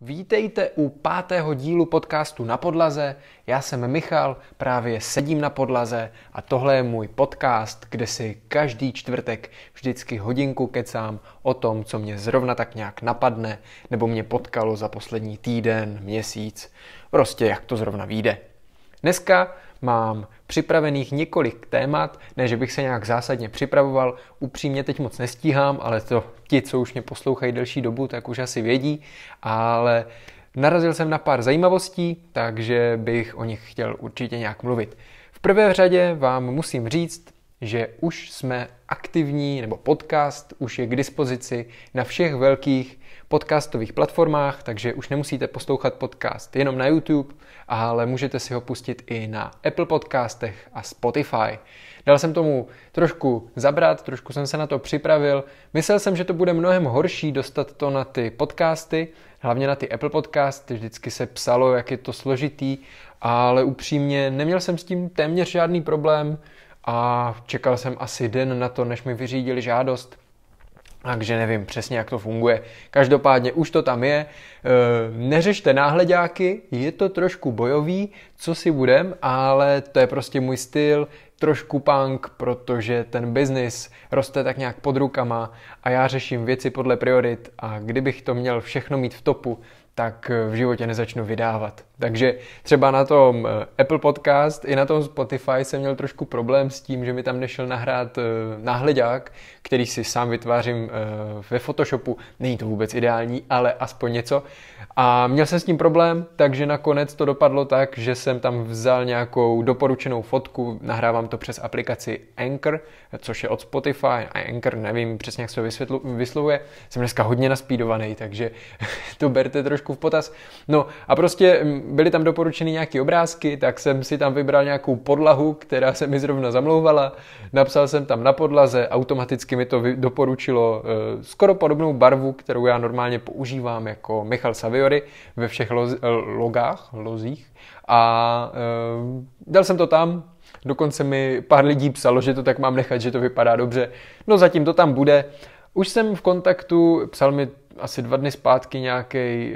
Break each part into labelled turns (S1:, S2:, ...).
S1: Vítejte u pátého dílu podcastu Na podlaze. Já jsem Michal, právě sedím na podlaze a tohle je můj podcast, kde si každý čtvrtek vždycky hodinku kecám o tom, co mě zrovna tak nějak napadne nebo mě potkalo za poslední týden, měsíc, prostě jak to zrovna vyjde. Dneska mám připravených několik témat, ne že bych se nějak zásadně připravoval, upřímně teď moc nestíhám, ale to ti, co už mě poslouchají delší dobu, tak už asi vědí, ale narazil jsem na pár zajímavostí, takže bych o nich chtěl určitě nějak mluvit. V prvé řadě vám musím říct, že už jsme aktivní, nebo podcast už je k dispozici na všech velkých podcastových platformách, takže už nemusíte poslouchat podcast jenom na YouTube, ale můžete si ho pustit i na Apple podcastech a Spotify. Dal jsem tomu trošku zabrat, trošku jsem se na to připravil. Myslel jsem, že to bude mnohem horší dostat to na ty podcasty, hlavně na ty Apple podcasty, vždycky se psalo, jak je to složitý, ale upřímně neměl jsem s tím téměř žádný problém a čekal jsem asi den na to, než mi vyřídili žádost. Takže nevím přesně, jak to funguje. Každopádně už to tam je. E, neřešte náhledáky, je to trošku bojový, co si budem, ale to je prostě můj styl, trošku punk, protože ten biznis roste tak nějak pod rukama a já řeším věci podle priorit a kdybych to měl všechno mít v topu, tak eh, v životě nezačnu vydávat. Takže třeba na tom eh, Apple Podcast i na tom Spotify jsem měl trošku problém s tím, že mi tam nešel nahrát eh, náhledák, který si sám vytvářím ve Photoshopu. Není to vůbec ideální, ale aspoň něco. A měl jsem s tím problém, takže nakonec to dopadlo tak, že jsem tam vzal nějakou doporučenou fotku, nahrávám to přes aplikaci Anchor, což je od Spotify, a Anchor nevím přesně, jak se to vyslovuje. Jsem dneska hodně naspídovaný, takže to berte trošku trošku v potaz. No a prostě mm, byly tam doporučeny nějaké obrázky, tak jsem si tam vybral nějakou podlahu, která se mi zrovna zamlouvala. Napsal jsem tam na podlaze, automaticky mi to doporučilo eh, skoro podobnou barvu, kterou já normálně používám jako Michal Saviory ve všech lo- eh, logách, lozích. A eh, dal jsem to tam, Dokonce mi pár lidí psalo, že to tak mám nechat, že to vypadá dobře. No zatím to tam bude. Už jsem v kontaktu, psal mi asi dva dny zpátky nějaký eh,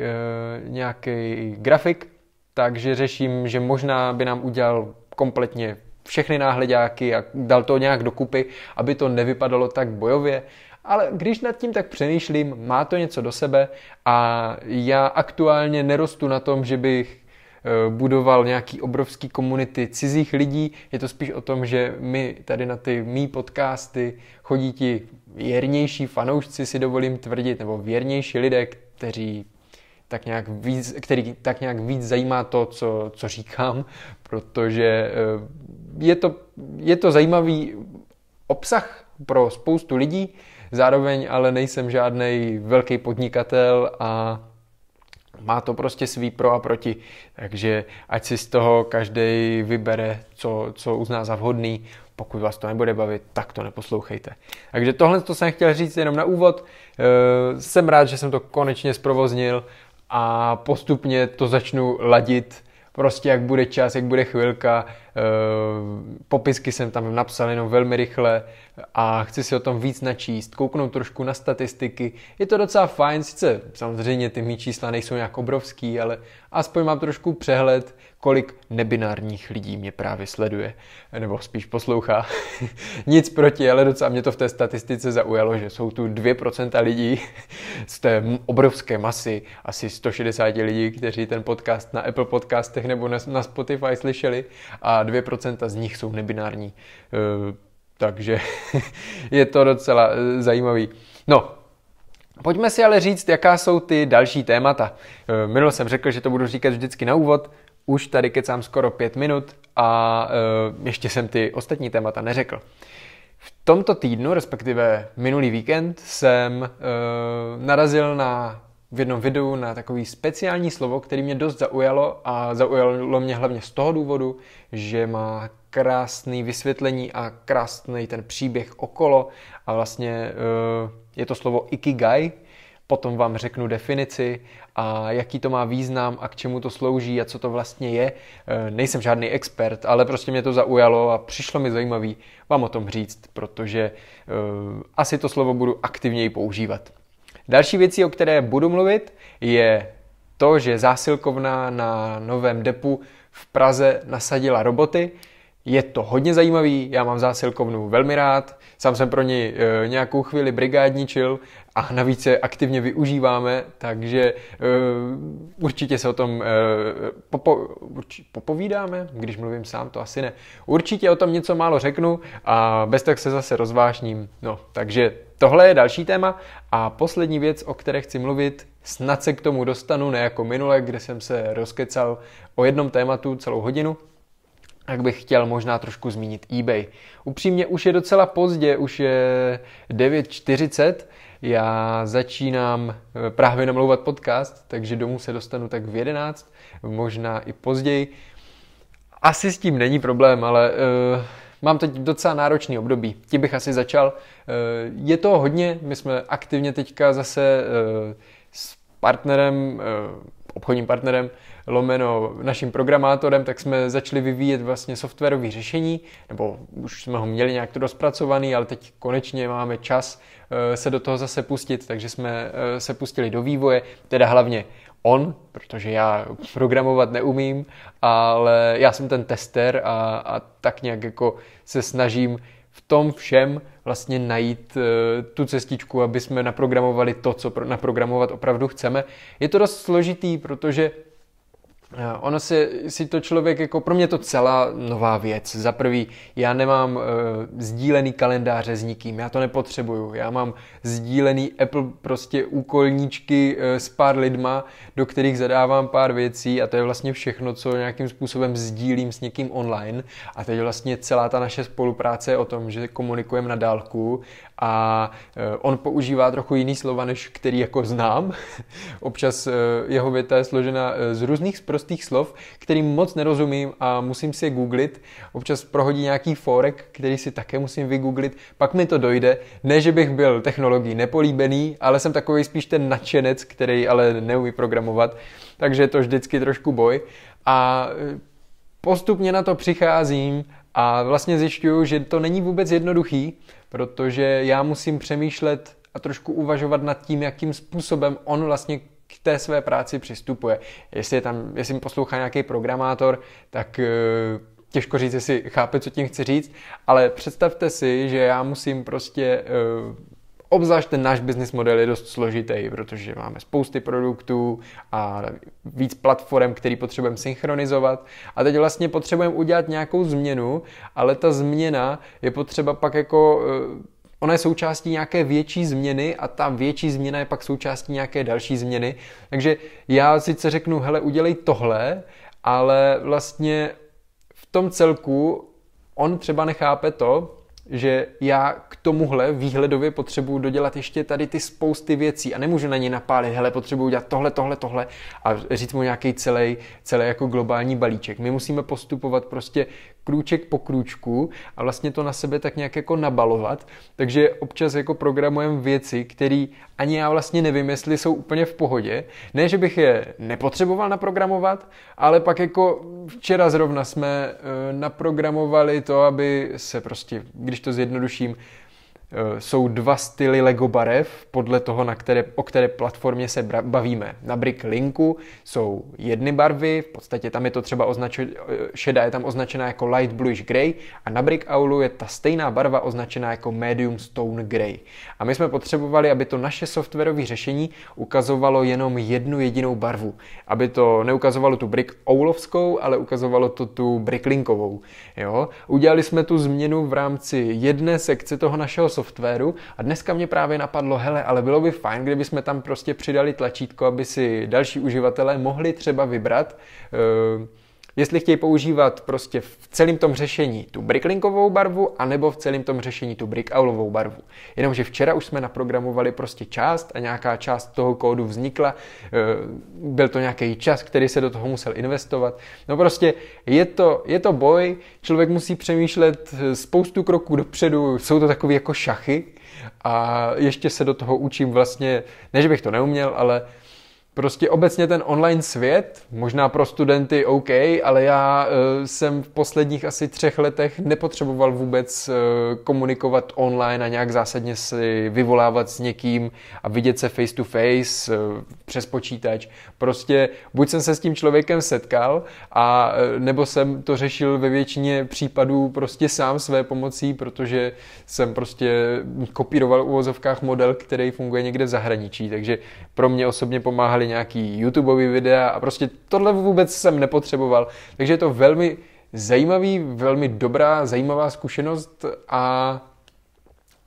S1: nějaký grafik, takže řeším, že možná by nám udělal kompletně všechny náhledáky a dal to nějak dokupy, aby to nevypadalo tak bojově. Ale když nad tím tak přemýšlím, má to něco do sebe a já aktuálně nerostu na tom, že bych eh, budoval nějaký obrovský komunity cizích lidí. Je to spíš o tom, že my tady na ty mý podcasty chodí ti věrnější fanoušci si dovolím tvrdit, nebo věrnější lidé, kteří tak nějak víc, který tak nějak víc zajímá to, co, co říkám, protože eh, je to, je to zajímavý obsah pro spoustu lidí, zároveň ale nejsem žádný velký podnikatel a má to prostě svý pro a proti, takže ať si z toho každý vybere, co, co uzná za vhodný pokud vás to nebude bavit, tak to neposlouchejte. Takže tohle to jsem chtěl říct jenom na úvod. Eh, jsem rád, že jsem to konečně zprovoznil a postupně to začnu ladit prostě jak bude čas, jak bude chvilka. Eh, popisky jsem tam napsal jenom velmi rychle a chci si o tom víc načíst, kouknout trošku na statistiky. Je to docela fajn, sice samozřejmě ty mý čísla nejsou nějak obrovský, ale aspoň mám trošku přehled, kolik nebinárních lidí mě právě sleduje, nebo spíš poslouchá. Nic proti, ale docela mě to v té statistice zaujalo, že jsou tu 2% lidí z té obrovské masy, asi 160 lidí, kteří ten podcast na Apple podcastech nebo na Spotify slyšeli a 2% z nich jsou nebinární. E, takže je to docela e, zajímavý. No, Pojďme si ale říct, jaká jsou ty další témata. E, Minul jsem řekl, že to budu říkat vždycky na úvod, už tady kecám skoro pět minut a uh, ještě jsem ty ostatní témata neřekl. V tomto týdnu, respektive minulý víkend, jsem uh, narazil na v jednom videu na takový speciální slovo, který mě dost zaujalo a zaujalo mě hlavně z toho důvodu, že má krásný vysvětlení a krásný ten příběh okolo a vlastně eh, je to slovo ikigai, Potom vám řeknu definici a jaký to má význam a k čemu to slouží a co to vlastně je. E, nejsem žádný expert, ale prostě mě to zaujalo a přišlo mi zajímavý vám o tom říct, protože e, asi to slovo budu aktivněji používat. Další věcí, o které budu mluvit, je to, že zásilkovna na novém depu v Praze nasadila roboty, je to hodně zajímavý, já mám zásilkovnu velmi rád, sám jsem pro ní eh, nějakou chvíli brigádničil a navíc je aktivně využíváme, takže eh, určitě se o tom eh, popo, urči, popovídáme, když mluvím sám, to asi ne. Určitě o tom něco málo řeknu a bez tak se zase rozvášním. No, takže tohle je další téma a poslední věc, o které chci mluvit, snad se k tomu dostanu, ne jako minule, kde jsem se rozkecal o jednom tématu celou hodinu, tak bych chtěl možná trošku zmínit eBay. Upřímně už je docela pozdě, už je 9.40, já začínám eh, právě namlouvat podcast, takže domů se dostanu tak v 11, možná i později. Asi s tím není problém, ale uh, mám teď docela náročný období. Tím bych asi začal. Uh, je to hodně, my jsme aktivně teďka zase uh, s partnerem, uh, obchodním partnerem, lomeno naším programátorem, tak jsme začali vyvíjet vlastně softwarové řešení, nebo už jsme ho měli nějak to rozpracovaný, ale teď konečně máme čas eh, se do toho zase pustit, takže jsme eh, se pustili do vývoje, teda hlavně on, protože já programovat neumím, ale já jsem ten tester a, a tak nějak jako se snažím v tom všem vlastně najít e, tu cestičku, aby jsme naprogramovali to, co pro, naprogramovat opravdu chceme. Je to dost složitý, protože Ono si, si to člověk, jako pro mě to celá nová věc. Za prvý, já nemám uh, sdílený kalendáře s nikým, já to nepotřebuju. Já mám sdílený Apple prostě úkolníčky uh, s pár lidma, do kterých zadávám pár věcí a to je vlastně všechno, co nějakým způsobem sdílím s někým online. A teď vlastně celá ta naše spolupráce je o tom, že komunikujeme na dálku a eh, on používá trochu jiný slova, než který jako znám. Občas eh, jeho věta je složena eh, z různých prostých slov, kterým moc nerozumím a musím si je googlit. Občas prohodí nějaký forek, který si také musím vygooglit, pak mi to dojde. Ne, že bych byl technologií nepolíbený, ale jsem takový spíš ten nadšenec, který ale neumí programovat, takže je to vždycky trošku boj. A postupně na to přicházím a vlastně zjišťuju, že to není vůbec jednoduchý, protože já musím přemýšlet a trošku uvažovat nad tím, jakým způsobem on vlastně k té své práci přistupuje. Jestli, je tam, jestli poslouchá nějaký programátor, tak eh, těžko říct, jestli chápe, co tím chci říct, ale představte si, že já musím prostě eh, Obzvlášť ten náš business model je dost složitý, protože máme spousty produktů a víc platform, který potřebujeme synchronizovat. A teď vlastně potřebujeme udělat nějakou změnu, ale ta změna je potřeba pak jako eh, ona je součástí nějaké větší změny a ta větší změna je pak součástí nějaké další změny. Takže já sice řeknu, hele, udělej tohle, ale vlastně v tom celku on třeba nechápe to, že já k tomuhle výhledově potřebuju dodělat ještě tady ty spousty věcí a nemůžu na něj napálit, hele, potřebuju dělat tohle, tohle, tohle a říct mu nějaký celý, celý jako globální balíček. My musíme postupovat prostě krůček po krůčku a vlastně to na sebe tak nějak jako nabalovat. Takže občas jako programujeme věci, které ani já vlastně nevím, jestli jsou úplně v pohodě. Ne, že bych je nepotřeboval naprogramovat, ale pak jako včera zrovna jsme eh, naprogramovali to, aby se prostě, když to zjednoduším, Eh, jsou dva styly LEGO barev podle toho, na které, o které platformě se bavíme. Na Brick Linku jsou jedny barvy, v podstatě tam je to třeba označen eh, šedá je tam označená jako light bluish grey a na Brick Aulu je ta stejná barva označená jako medium stone grey. A my jsme potřebovali, aby to naše softwarové řešení ukazovalo jenom jednu jedinou barvu. Aby to neukazovalo tu Brick Aulovskou, ale ukazovalo to tu Brick Linkovou. Jo? Udělali jsme tu změnu v rámci jedné sekce toho našeho softwaru a dneska mě právě napadlo, hele, ale bylo by fajn, kdyby jsme tam prostě přidali tlačítko, aby si další uživatelé mohli třeba vybrat, uh, jestli chtějí používat prostě v celém tom řešení tu bricklinkovou barvu, anebo v celém tom řešení tu brickaulovou barvu. Jenomže včera už jsme naprogramovali prostě část a nějaká část toho kódu vznikla, e, byl to nějaký čas, který se do toho musel investovat. No prostě je to, je to boj, člověk musí přemýšlet spoustu kroků dopředu, jsou to takové jako šachy a ještě se do toho učím vlastně, ne, že bych to neuměl, ale prostě obecně ten online svět, možná pro studenty OK, ale já eh, jsem v posledních asi třech letech nepotřeboval vůbec eh, komunikovat online a nějak zásadně si vyvolávat s někým a vidět se face to face eh, přes počítač. Prostě buď jsem se s tím člověkem setkal a nebo jsem to řešil ve většině případů prostě sám své pomocí, protože jsem prostě kopíroval u model, který funguje někde v zahraničí, takže pro mě osobně pomáhali dělali nějaký YouTube videa a prostě tohle vůbec jsem nepotřeboval. Takže je to velmi zajímavý, velmi dobrá, zajímavá zkušenost a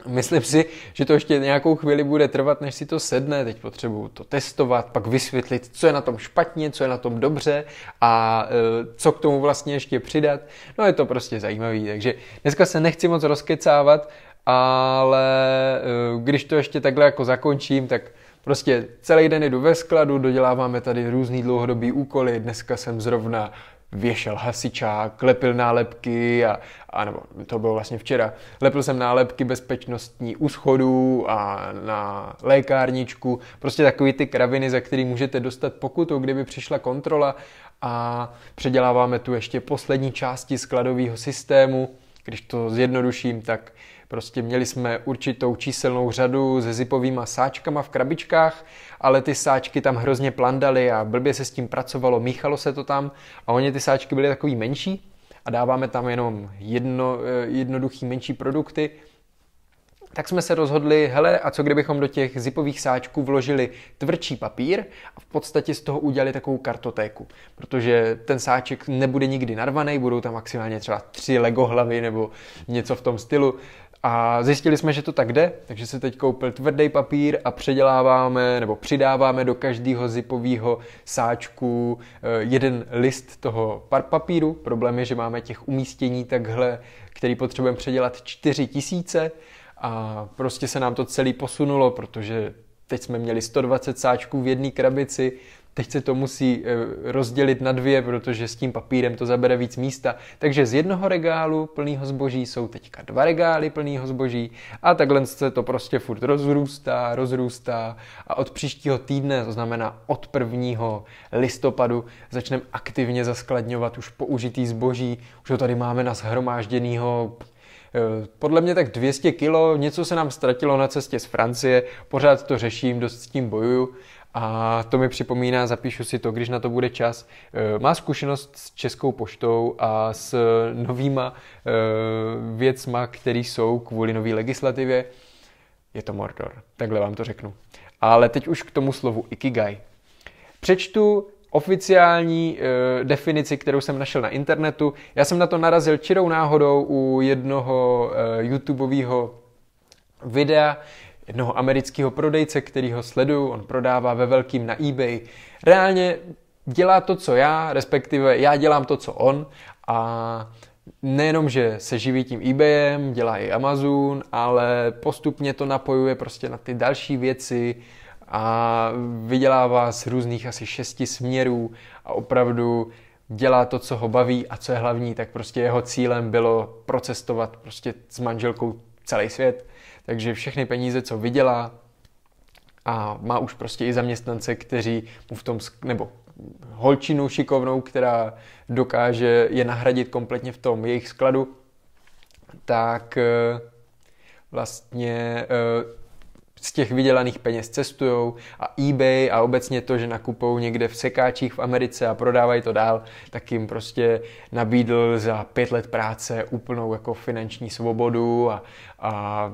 S1: Myslím si, že to ještě nějakou chvíli bude trvat, než si to sedne. Teď potřebuju to testovat, pak vysvětlit, co je na tom špatně, co je na tom dobře a e, co k tomu vlastně ještě přidat. No je to prostě zajímavý, takže dneska se nechci moc rozkecávat, ale e, když to ještě takhle jako zakončím, tak Prostě celý den jdu ve skladu, doděláváme tady různý dlouhodobý úkoly, dneska jsem zrovna věšel hasičák, lepil nálepky a, a nebo to bylo vlastně včera, lepil jsem nálepky bezpečnostní u schodů a na lékárničku, prostě takový ty kraviny, za který můžete dostat pokutu, kdyby přišla kontrola a předěláváme tu ještě poslední části skladového systému, když to zjednoduším, tak Prostě měli jsme určitou číselnou řadu se zipovými sáčkama v krabičkách, ale ty sáčky tam hrozně plandaly a blbě se s tím pracovalo, míchalo se to tam a oni ty sáčky byly takový menší a dáváme tam jenom jedno, eh, jednoduchý menší produkty, tak jsme se rozhodli, hele, a co kdybychom do těch zipových sáčků vložili tvrdší papír a v podstatě z toho udělali takovou kartotéku, protože ten sáček nebude nikdy narvaný, budou tam maximálně třeba tři lego hlavy nebo něco v tom stylu, a zjistili jsme, že to tak jde, takže se teď koupil tvrdý papír a předěláváme nebo přidáváme do každého zipového sáčku eh, jeden list toho par papíru. Problém je, že máme těch umístění takhle, který potřebujeme předělat 4 tisíce a prostě se nám to celé posunulo, protože teď jsme měli 120 sáčků v jedné krabici, teď se to musí eh, rozdělit na dvě, protože s tím papírem to zabere víc místa. Takže z jednoho regálu plného zboží jsou teďka dva regály plného zboží a takhle se to prostě furt rozrůstá, rozrůstá a od příštího týdne, to znamená od 1. listopadu, začneme aktivně zaskladňovat už použitý zboží. Už ho tady máme na shromážděnýho eh, podle mě tak 200 kilo, něco se nám ztratilo na cestě z Francie, pořád to řeším, dost s tím bojuju, a to mi připomíná, zapíšu si to, když na to bude čas. Eh, má zkušenost s Českou poštou a s novýma eh, věcma, které jsou kvůli nové legislativě. Je to Mordor, takhle vám to řeknu. Ale teď už k tomu slovu Ikigai. Přečtu oficiální e, definici, kterou jsem našel na internetu. Já jsem na to narazil čirou náhodou u jednoho e, YouTubeového videa, jednoho amerického prodejce, který ho sleduju, on prodává ve velkým na eBay. Reálně dělá to, co já, respektive já dělám to, co on a nejenom, že se živí tím eBayem, dělá i Amazon, ale postupně to napojuje prostě na ty další věci a vydělává z různých asi šesti směrů a opravdu dělá to, co ho baví a co je hlavní, tak prostě jeho cílem bylo procestovat prostě s manželkou celý svět takže všechny peníze, co vydělá, a má už prostě i zaměstnance, kteří mu v tom, nebo holčinu šikovnou, která dokáže je nahradit kompletně v tom jejich skladu, tak eh, vlastně eh, z těch vydělaných peněz cestujou a eBay a obecně to, že nakupou někde v sekáčích v Americe a prodávají to dál, tak jim prostě nabídl za pět let práce úplnou jako finanční svobodu a, a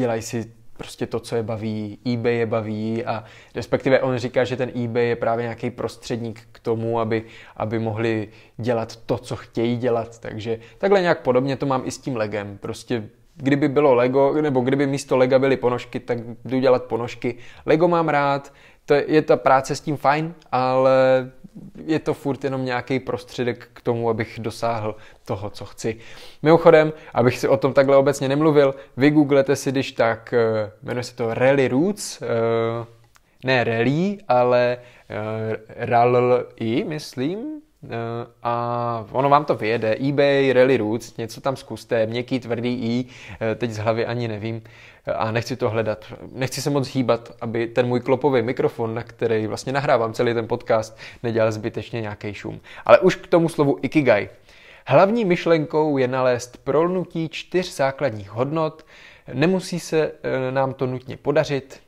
S1: dělají si prostě to, co je baví, eBay je baví a respektive on říká, že ten eBay je právě nějaký prostředník k tomu, aby, aby mohli dělat to, co chtějí dělat, takže takhle nějak podobně to mám i s tím legem, prostě kdyby bylo Lego, nebo kdyby místo Lega byly ponožky, tak jdu dělat ponožky. Lego mám rád, to je, je ta práce s tím fajn, ale je to furt jenom nějaký prostředek k tomu, abych dosáhl toho, co chci. Mimochodem, abych si o tom takhle obecně nemluvil, vygooglete si, když tak, eh, jmenuje se to Rally Roots, eh, ne Rally, ale eh, rally, myslím, Eh, a ono vám to vyjede. eBay, Rally Roots, něco tam zkuste, měkký, tvrdý i, eh, teď z hlavy ani nevím eh, a nechci to hledat. Nechci se moc hýbat, aby ten můj klopový mikrofon, na který vlastně nahrávám celý ten podcast, nedělal zbytečně nějaký šum. Ale už k tomu slovu Ikigai. Hlavní myšlenkou je nalézt prolnutí čtyř základních hodnot. Nemusí se nám to nutně podařit,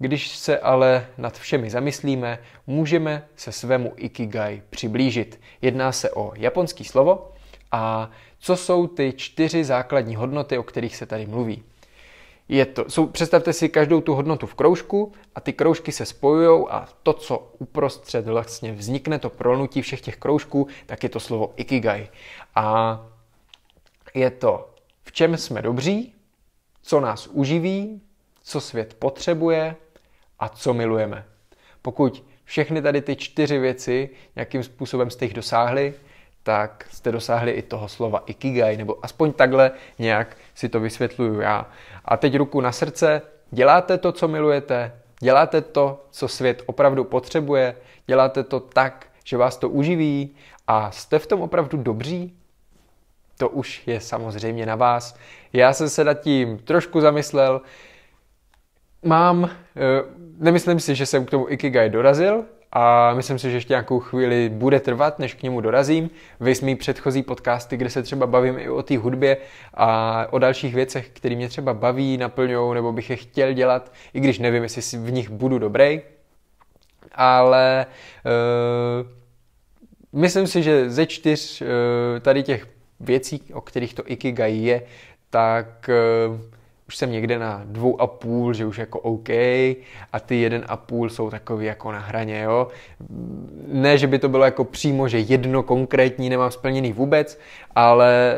S1: když se ale nad všemi zamyslíme, můžeme se svému ikigai přiblížit. Jedná se o japonský slovo a co jsou ty čtyři základní hodnoty, o kterých se tady mluví. Je to, jsou, představte si každou tu hodnotu v kroužku a ty kroužky se spojují a to, co uprostřed vlastně vznikne, to prolnutí všech těch kroužků, tak je to slovo ikigai. A je to, v čem jsme dobří, co nás uživí, co svět potřebuje, a co milujeme. Pokud všechny tady ty čtyři věci nějakým způsobem jste jich dosáhli, tak jste dosáhli i toho slova ikigai, nebo aspoň takhle nějak si to vysvětluju já. A teď ruku na srdce, děláte to, co milujete, děláte to, co svět opravdu potřebuje, děláte to tak, že vás to uživí a jste v tom opravdu dobří, to už je samozřejmě na vás. Já jsem se nad tím trošku zamyslel, mám, eh, nemyslím si, že jsem k tomu Ikigai dorazil, a myslím si, že ještě nějakou chvíli bude trvat, než k němu dorazím. Vy mý předchozí podcasty, kde se třeba bavím i o té hudbě a o dalších věcech, které mě třeba baví, naplňou nebo bych je chtěl dělat, i když nevím, jestli v nich budu dobrý. Ale uh, myslím si, že ze čtyř uh, tady těch věcí, o kterých to Ikigai je, tak uh, už jsem někde na dvou a půl, že už jako OK, a ty jeden a půl jsou takový jako na hraně, jo. Ne, že by to bylo jako přímo, že jedno konkrétní nemám splněný vůbec, ale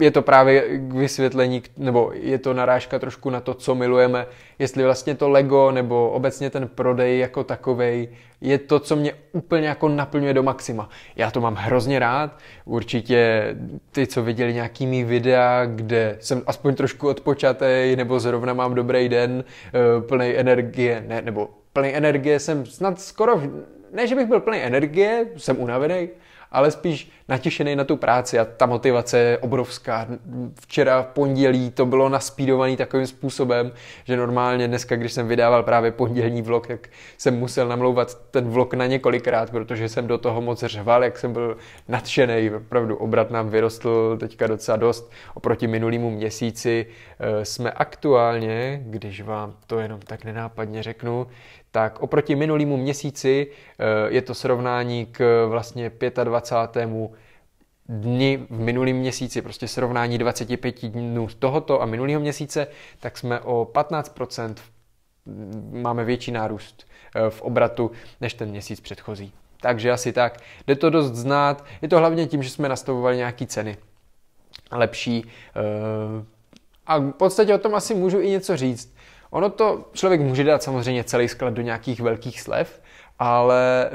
S1: e, je to právě k vysvětlení, nebo je to narážka trošku na to, co milujeme jestli vlastně to Lego nebo obecně ten prodej jako takovej je to, co mě úplně jako naplňuje do maxima. Já to mám hrozně rád, určitě ty, co viděli nějaký mý videa, kde jsem aspoň trošku odpočatej, nebo zrovna mám dobrý den, eh, plný energie, ne, nebo plný energie jsem snad skoro, ne, že bych byl plný energie, jsem unavený, ale spíš natěšený na tu práci a ta motivace je obrovská. Včera v pondělí to bylo naspídovaný takovým způsobem, že normálně dneska, když jsem vydával právě pondělní vlog, tak jsem musel namlouvat ten vlog na několikrát, protože jsem do toho moc řval, jak jsem byl nadšený. Opravdu obrat nám vyrostl teďka docela dost. Oproti minulýmu měsíci eh, jsme aktuálně, když vám to jenom tak nenápadně řeknu, tak oproti minulýmu měsíci eh, je to srovnání k vlastně 25. dni v minulém měsíci, prostě srovnání 25 dnů z tohoto a minulého měsíce, tak jsme o 15% máme větší nárůst eh, v obratu než ten měsíc předchozí. Takže asi tak. Jde to dost znát. Je to hlavně tím, že jsme nastavovali nějaké ceny lepší. Eh, a v podstatě o tom asi můžu i něco říct. Ono to, člověk může dát samozřejmě celý sklad do nějakých velkých slev, ale eh,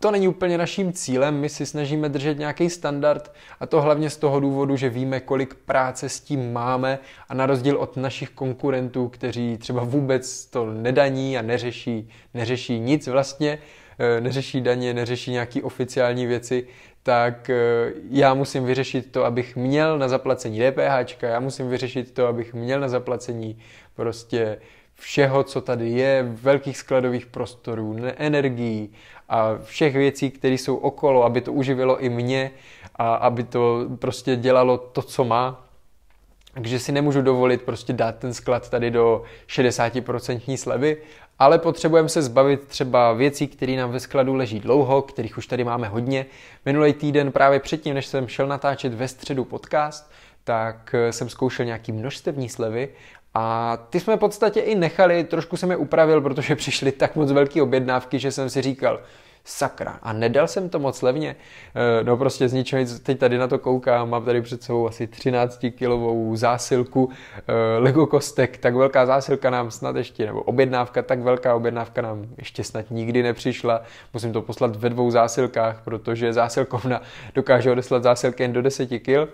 S1: to není úplně naším cílem, my si snažíme držet nějaký standard a to hlavně z toho důvodu, že víme, kolik práce s tím máme a na rozdíl od našich konkurentů, kteří třeba vůbec to nedaní a neřeší, neřeší nic vlastně, eh, neřeší daně, neřeší nějaké oficiální věci, tak eh, já musím vyřešit to, abych měl na zaplacení DPH, já musím vyřešit to, abych měl na zaplacení prostě všeho, co tady je, velkých skladových prostorů, energií a všech věcí, které jsou okolo, aby to uživilo i mě a aby to prostě dělalo to, co má. Takže si nemůžu dovolit prostě dát ten sklad tady do 60% slevy, ale potřebujeme se zbavit třeba věcí, které nám ve skladu leží dlouho, kterých už tady máme hodně. Minulý týden právě předtím, než jsem šel natáčet ve středu podcast, tak eh, jsem zkoušel nějaký množstevní slevy a ty jsme v podstatě i nechali, trošku jsem je upravil, protože přišly tak moc velké objednávky, že jsem si říkal, sakra, a nedal jsem to moc levně. Eh, no prostě z ničeho nic, teď tady na to koukám, mám tady před sebou asi 13 kilovou zásilku eh, Lego kostek, tak velká zásilka nám snad ještě, nebo objednávka, tak velká objednávka nám ještě snad nikdy nepřišla. Musím to poslat ve dvou zásilkách, protože zásilkovna dokáže odeslat zásilky jen do 10 kil.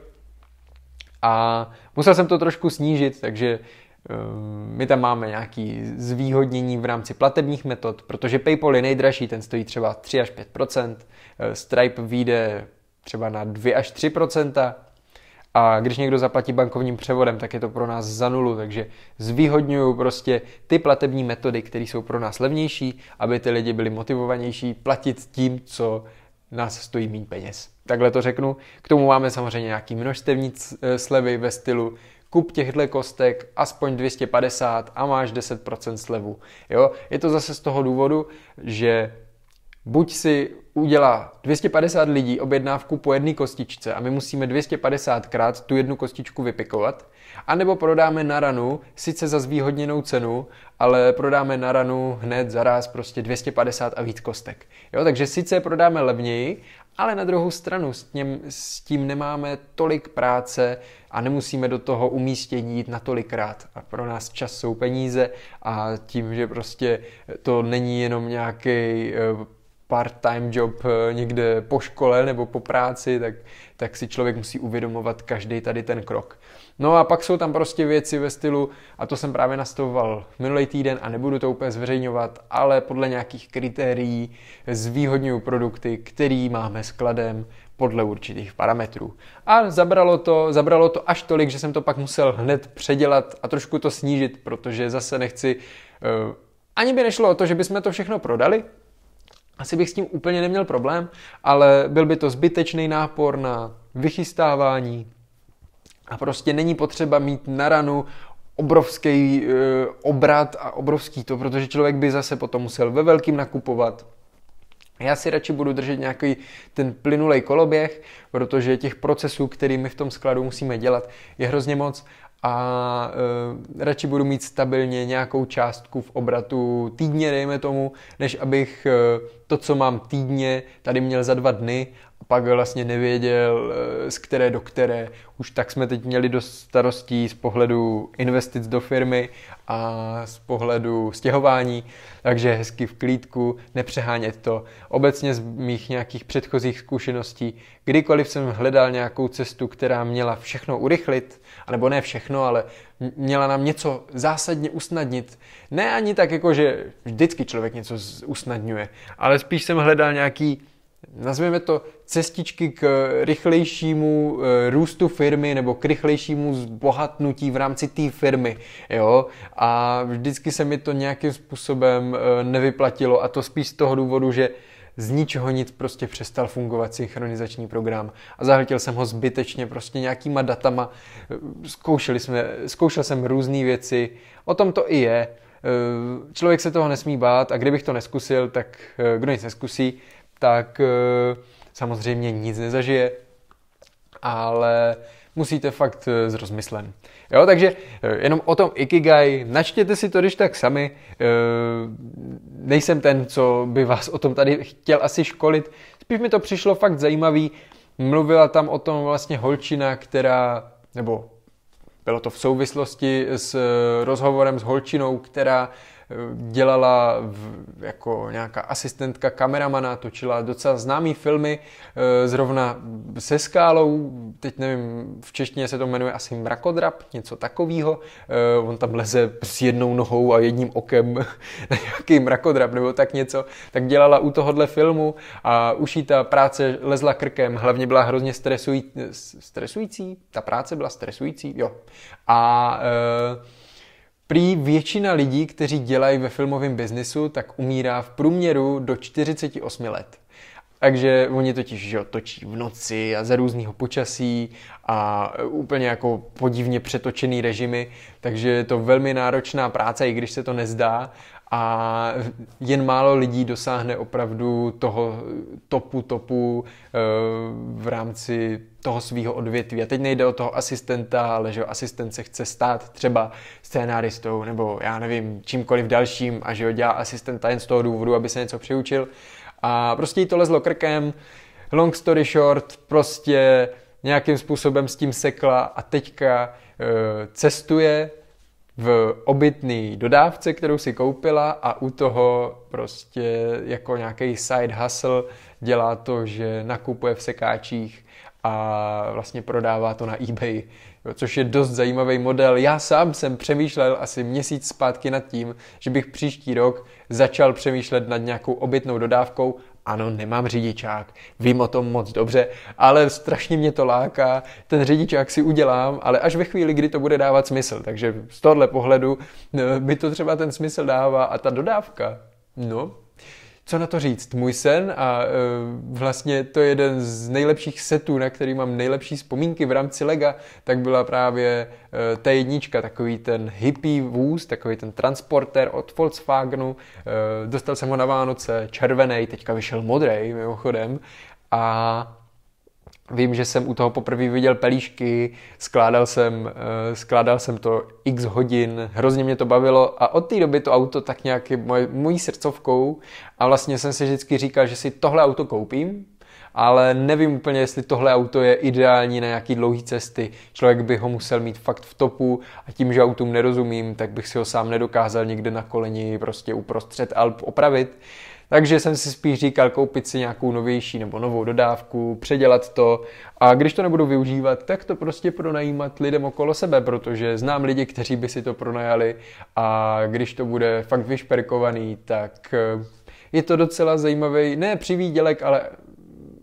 S1: A musel jsem to trošku snížit, takže Eh, my tam máme nějaký zvýhodnění v rámci platebních metod, protože PayPal je nejdražší, ten stojí třeba 3 až 5 eh, Stripe vyjde třeba na 2 až 3 a když někdo zaplatí bankovním převodem, tak je to pro nás za nulu, takže zvýhodňuju prostě ty platební metody, které jsou pro nás levnější, aby ty lidi byli motivovanější platit tím, co nás stojí méně peněz. Takhle to řeknu. K tomu máme samozřejmě nějaký množstevní eh, slevy ve stylu kup těchto kostek aspoň 250 a máš 10% slevu. Jo? Je to zase z toho důvodu, že buď si udělá 250 lidí objednávku po jedné kostičce a my musíme 250krát tu jednu kostičku vypikovat, a nebo prodáme na ranu, sice za zvýhodněnou cenu, ale prodáme na ranu hned za ráz prostě 250 a víc kostek. Jo, takže sice prodáme levněji, ale na druhou stranu s, tím, s tím nemáme tolik práce a nemusíme do toho umístění jít natolikrát. A pro nás čas jsou peníze a tím, že prostě to není jenom nějaký eh, part-time job eh, někde po škole nebo po práci, tak, tak si člověk musí uvědomovat každý tady ten krok. No a pak jsou tam prostě věci ve stylu, a to jsem právě nastavoval minulý týden a nebudu to úplně zveřejňovat, ale podle nějakých kritérií zvýhodňuju produkty, který máme skladem podle určitých parametrů. A zabralo to, zabralo to až tolik, že jsem to pak musel hned předělat a trošku to snížit, protože zase nechci... Uh, ani by nešlo o to, že bychom to všechno prodali, asi bych s tím úplně neměl problém, ale byl by to zbytečný nápor na vychystávání, a prostě není potřeba mít na ranu obrovský e, obrat a obrovský to, protože člověk by zase potom musel ve velkým nakupovat. Já si radši budu držet nějaký ten plynulej koloběh, protože těch procesů, který my v tom skladu musíme dělat, je hrozně moc a e, radši budu mít stabilně nějakou částku v obratu týdně, dejme tomu, než abych e, to, co mám týdně, tady měl za dva dny pak vlastně nevěděl, eh, z které do které. Už tak jsme teď měli dost starostí z pohledu investic do firmy a z pohledu stěhování, takže hezky v klídku, nepřehánět to. Obecně z mých nějakých předchozích zkušeností, kdykoliv jsem hledal nějakou cestu, která měla všechno urychlit, nebo ne všechno, ale měla nám něco zásadně usnadnit. Ne ani tak jako, že vždycky člověk něco usnadňuje, ale spíš jsem hledal nějaký nazveme to cestičky k rychlejšímu eh, růstu firmy nebo k rychlejšímu zbohatnutí v rámci té firmy. Jo? A vždycky se mi to nějakým způsobem eh, nevyplatilo a to spíš z toho důvodu, že z ničeho nic prostě přestal fungovat synchronizační program a zahltil jsem ho zbytečně prostě nějakýma datama. Eh, zkoušeli jsme, zkoušel jsem různé věci, o tom to i je. Člověk se toho nesmí bát a kdybych to neskusil, tak kdo nic neskusí, tak eh, samozřejmě nic nezažije, ale musíte fakt eh, s rozmyslem. Jo, takže eh, jenom o tom Ikigai, načtěte si to, když tak sami. Nejsem ten, co by vás o tom tady chtěl asi školit. Spíš mi to přišlo fakt zajímavý. Mluvila tam o tom vlastně holčina, která, nebo bylo to v souvislosti s rozhovorem s holčinou, která dělala v, jako nějaká asistentka kameramana, točila docela známý filmy, e, zrovna se skálou, teď nevím, v češtině se to jmenuje asi mrakodrap, něco takového. E, on tam leze s jednou nohou a jedním okem na nějaký mrakodrap nebo tak něco. Tak dělala u tohohle filmu a už jí ta práce lezla krkem, hlavně byla hrozně stresující, stresující, ta práce byla stresující, jo. A uh, Prý většina lidí, kteří dělají ve filmovém biznisu, tak umírá v průměru do 48 let. Takže oni totiž že jo, točí v noci a za různého počasí a úplně jako podivně přetočený režimy, takže je to velmi náročná práce, i když se to nezdá a jen málo lidí dosáhne opravdu toho topu topu eh, v rámci toho svého odvětví. A teď nejde o toho asistenta, ale že asistent se chce stát třeba scénáristou nebo já nevím, čímkoliv dalším a že ho dělá asistenta jen z toho důvodu, aby se něco přiučil. A prostě jí to lezlo krkem, long story short, prostě nějakým způsobem s tím sekla a teďka eh, cestuje v obytný dodávce, kterou si koupila a u toho prostě jako nějaký side hustle dělá to, že nakupuje v sekáčích a vlastně prodává to na eBay, což je dost zajímavý model. Já sám jsem přemýšlel asi měsíc zpátky nad tím, že bych příští rok začal přemýšlet nad nějakou obytnou dodávkou ano, nemám řidičák, vím o tom moc dobře, ale strašně mě to láká, ten řidičák si udělám, ale až ve chvíli, kdy to bude dávat smysl. Takže z tohle pohledu eh, mi to třeba ten smysl dává a ta dodávka, no, co na to říct, můj sen a e, vlastně to je jeden z nejlepších setů, na který mám nejlepší vzpomínky v rámci Lega, tak byla právě e, ta jednička, takový ten hippie vůz, takový ten transporter od Volkswagenu, E, dostal jsem ho na Vánoce, červený, teďka vyšel modrý mimochodem a Vím, že jsem u toho poprvé viděl pelíšky, skládal jsem, eh, skládal jsem to x hodin, hrozně mě to bavilo a od té doby to auto tak nějak je moje, mojí srdcovkou a vlastně jsem si vždycky říkal, že si tohle auto koupím, ale nevím úplně, jestli tohle auto je ideální na nějaký dlouhý cesty. Člověk by ho musel mít fakt v topu a tím, že autům nerozumím, tak bych si ho sám nedokázal někde na koleni prostě uprostřed Alp opravit. Uh, takže jsem si spíš říkal koupit si nějakou novější nebo novou dodávku, předělat to a když to nebudu využívat, tak to prostě pronajímat lidem okolo sebe, protože znám lidi, kteří by si to pronajali a když to bude fakt vyšperkovaný, tak eh, je to docela zajímavý, ne přivídělek, ale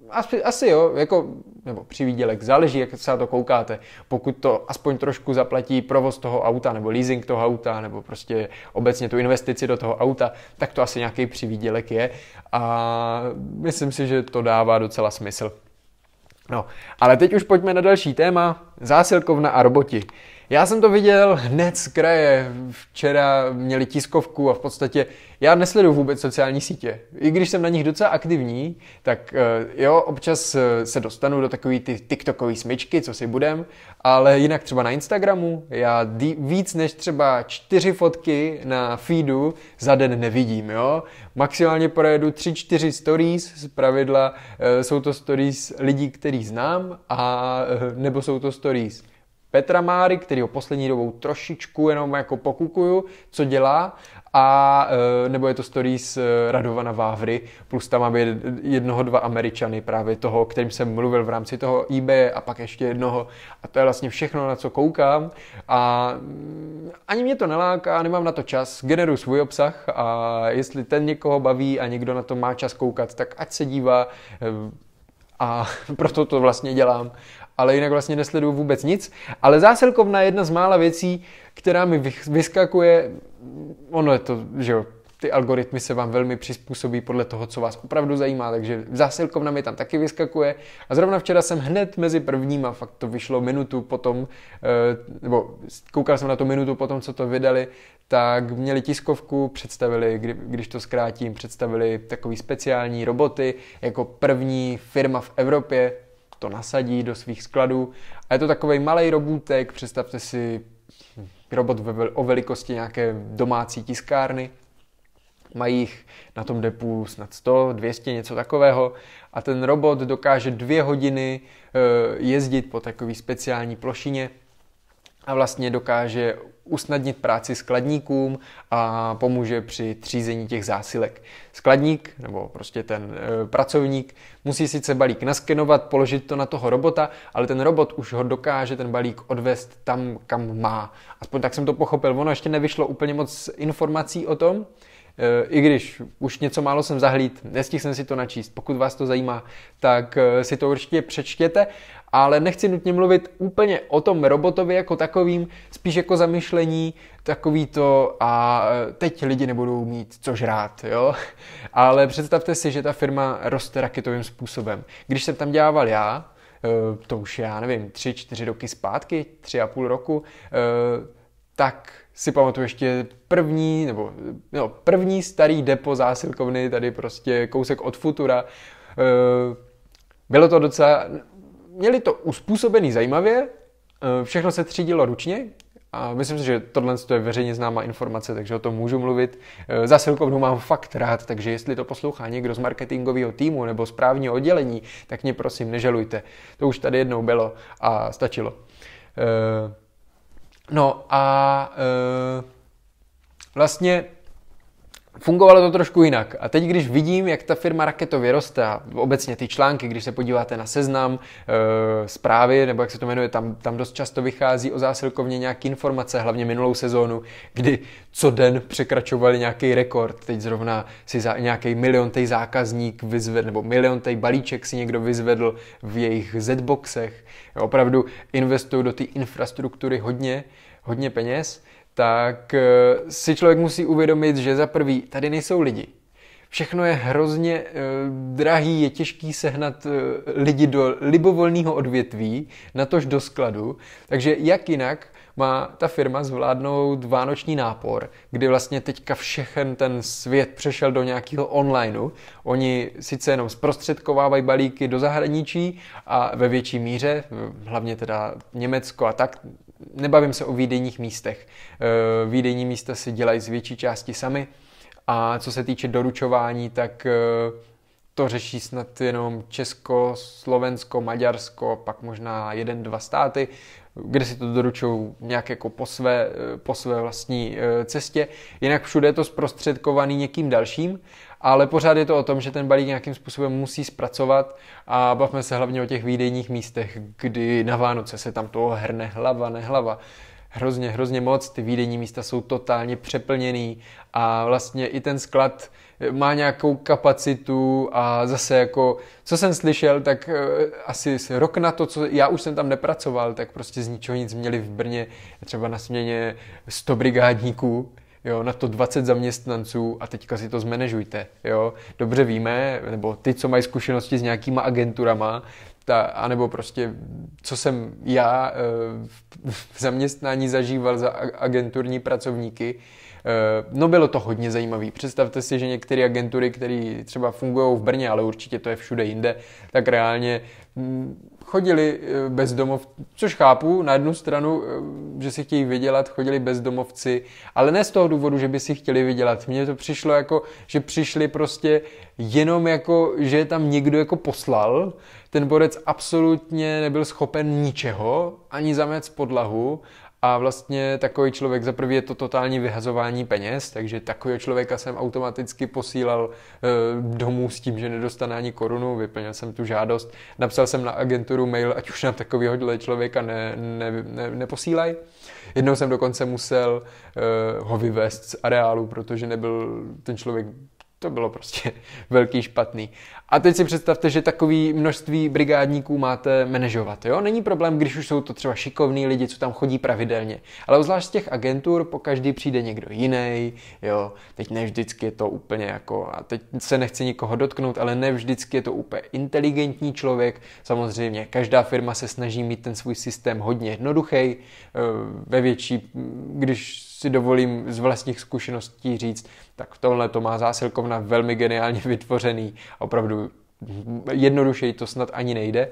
S1: asi, asi jo, jako nebo přivýdělek, záleží, jak se na to koukáte. Pokud to aspoň trošku zaplatí provoz toho auta, nebo leasing toho auta, nebo prostě obecně tu investici do toho auta, tak to asi nějaký přivýdělek je. A myslím si, že to dává docela smysl. No, ale teď už pojďme na další téma, zásilkovna a roboti. Já jsem to viděl hned z kraje. Včera měli tiskovku a v podstatě já nesleduji vůbec sociální sítě. I když jsem na nich docela aktivní, tak eh, jo, občas eh, se dostanu do takový ty tiktokový smyčky, co si budem, ale jinak třeba na Instagramu já dí, víc než třeba čtyři fotky na feedu za den nevidím, jo. Maximálně projedu tři, čtyři stories, z pravidla eh, jsou to stories lidí, který znám a nebo jsou to stories Petra Máry, který ho poslední dobou trošičku jenom jako pokukuju, co dělá, a e, nebo je to z e, Radovana Vávry, plus tam mám jednoho, dva Američany právě toho, kterým jsem mluvil v rámci toho IB a pak ještě jednoho a to je vlastně všechno, na co koukám a mm, ani mě to neláká, nemám na to čas, generuju svůj obsah a jestli ten někoho baví a někdo na to má čas koukat, tak ať se dívá, e, a proto to vlastně dělám ale jinak vlastně nesleduju vůbec nic. Ale zásilkovna je jedna z mála věcí, která mi vyskakuje, ono je to, že jo, ty algoritmy se vám velmi přizpůsobí podle toho, co vás opravdu zajímá, takže zásilkovna mi tam taky vyskakuje. A zrovna včera jsem hned mezi prvníma, fakt to vyšlo minutu potom, eh, nebo koukal jsem na to minutu potom, co to vydali, tak měli tiskovku, představili, když to zkrátím, představili takový speciální roboty, jako první firma v Evropě, to nasadí do svých skladů. A je to takový malý robůtek, představte si hm, robot o velikosti nějaké domácí tiskárny. Mají jich na tom depu snad 100, 200, něco takového. A ten robot dokáže dvě hodiny eh, jezdit po takové speciální plošině a vlastně dokáže usnadnit práci skladníkům a pomůže při třízení těch zásilek. Skladník, nebo prostě ten e, pracovník, musí sice balík naskenovat, položit to na toho robota, ale ten robot už ho dokáže ten balík odvést tam, kam má. Aspoň tak jsem to pochopil. Ono ještě nevyšlo úplně moc informací o tom, Eh, i když už něco málo jsem zahlíd, nestihl jsem si to načíst, pokud vás to zajímá, tak eh, si to určitě přečtěte, ale nechci nutně mluvit úplně o tom robotovi jako takovým, spíš jako zamyšlení, takový to a eh, teď lidi nebudou mít co žrát, jo? Ale představte si, že ta firma roste raketovým způsobem. Když jsem tam dělával já, to už já nevím, tři, čtyři roky zpátky, tři a půl roku, tak si pamatuju ještě první, nebo jo, no, první starý depo zásilkovny, tady prostě kousek od Futura. Eh, bylo to docela, měli to uspůsobený zajímavě, eh, všechno se třídilo ručně, a myslím si, že tohle je veřejně známá informace, takže o tom můžu mluvit. Eh, zásilkovnu mám fakt rád, takže jestli to poslouchá někdo z marketingového týmu nebo z právního oddělení, tak mě prosím nežalujte. To už tady jednou bylo a stačilo. No a e, vlastně fungovalo to trošku jinak. A teď, když vidím, jak ta firma raketově roste, a obecně ty články, když se podíváte na seznam, e, zprávy, nebo jak se to jmenuje, tam, tam dost často vychází o zásilkovně nějaké informace, hlavně minulou sezónu, kdy co den překračovali nějaký rekord. Teď zrovna si za, nějaký tej zákazník vyzvedl, nebo tej balíček si někdo vyzvedl v jejich Z-boxech. Opravdu investují do té infrastruktury hodně, hodně peněz tak eh, si člověk musí uvědomit, že za prvý tady nejsou lidi. Všechno je hrozně eh, drahý, je těžký sehnat eh, lidi do libovolného odvětví, natož do skladu. Takže jak jinak má ta firma zvládnout vánoční nápor, kdy vlastně teďka všechen ten svět přešel do nějakého onlineu. Oni sice jenom zprostředkovávají balíky do zahraničí a ve větší míře, hlavně teda Německo a tak, nebavím se o výdejních místech. Eh, výdejní místa se dělají z větší části sami a co se týče doručování, tak eh, to řeší snad jenom Česko, Slovensko, Maďarsko, pak možná jeden, dva státy, kde si to doručují nějak jako po své, eh, po své vlastní cestě. Jinak všude je to zprostředkovaný někým dalším ale pořád je to o tom, že ten balík nějakým způsobem musí zpracovat a bavme se hlavně o těch výdejních místech, kdy na Vánoce se tam toho hrne hlava, nehlava hrozně, hrozně moc. Ty výdejní místa jsou totálně přeplněný a vlastně i ten sklad eh, má nějakou kapacitu a zase jako, co jsem slyšel, tak eh, asi rok na to, co já už jsem tam nepracoval, tak prostě z ničeho nic měli v Brně třeba na směně 100 brigádníků jo, na to 20 zaměstnanců a teďka si to zmanežujte, jo. Dobře víme, nebo ty, co mají zkušenosti s nějakýma agenturama, ta, anebo prostě, co jsem já e, v zaměstnání zažíval za agenturní pracovníky, Eh, no bylo to hodně zajímavé. Představte si, že některé agentury, které třeba fungují v Brně, ale určitě to je všude jinde, tak reálně mm, chodili eh, bezdomov, což chápu na jednu stranu, eh, že si chtějí vydělat, chodili bezdomovci, ale ne z toho důvodu, že by si chtěli vydělat. Mně to přišlo jako, že přišli prostě jenom jako, že tam někdo jako poslal, ten borec absolutně nebyl schopen ničeho, ani zamec podlahu a vlastně takový člověk, za prvé je to totální vyhazování peněz, takže takového člověka jsem automaticky posílal eh, domů s tím, že nedostane ani korunu, vyplnil jsem tu žádost, napsal jsem na agenturu mail, ať už na takového člověka ne, ne, ne, neposílají. Jednou jsem dokonce musel eh, ho vyvést z areálu, protože nebyl ten člověk to bylo prostě velký špatný. A teď si představte, že takový množství brigádníků máte manažovat. Jo? Není problém, když už jsou to třeba šikovní lidi, co tam chodí pravidelně. Ale zvlášť z těch agentur po každý přijde někdo jiný. Jo? Teď ne vždycky je to úplně jako, a teď se nechci nikoho dotknout, ale ne vždycky je to úplně inteligentní člověk. Samozřejmě, každá firma se snaží mít ten svůj systém hodně jednoduchý. Eh, ve větší, když si dovolím z vlastních zkušeností říct, tak v to má zásilkovna velmi geniálně vytvořený. Opravdu jednodušeji to snad ani nejde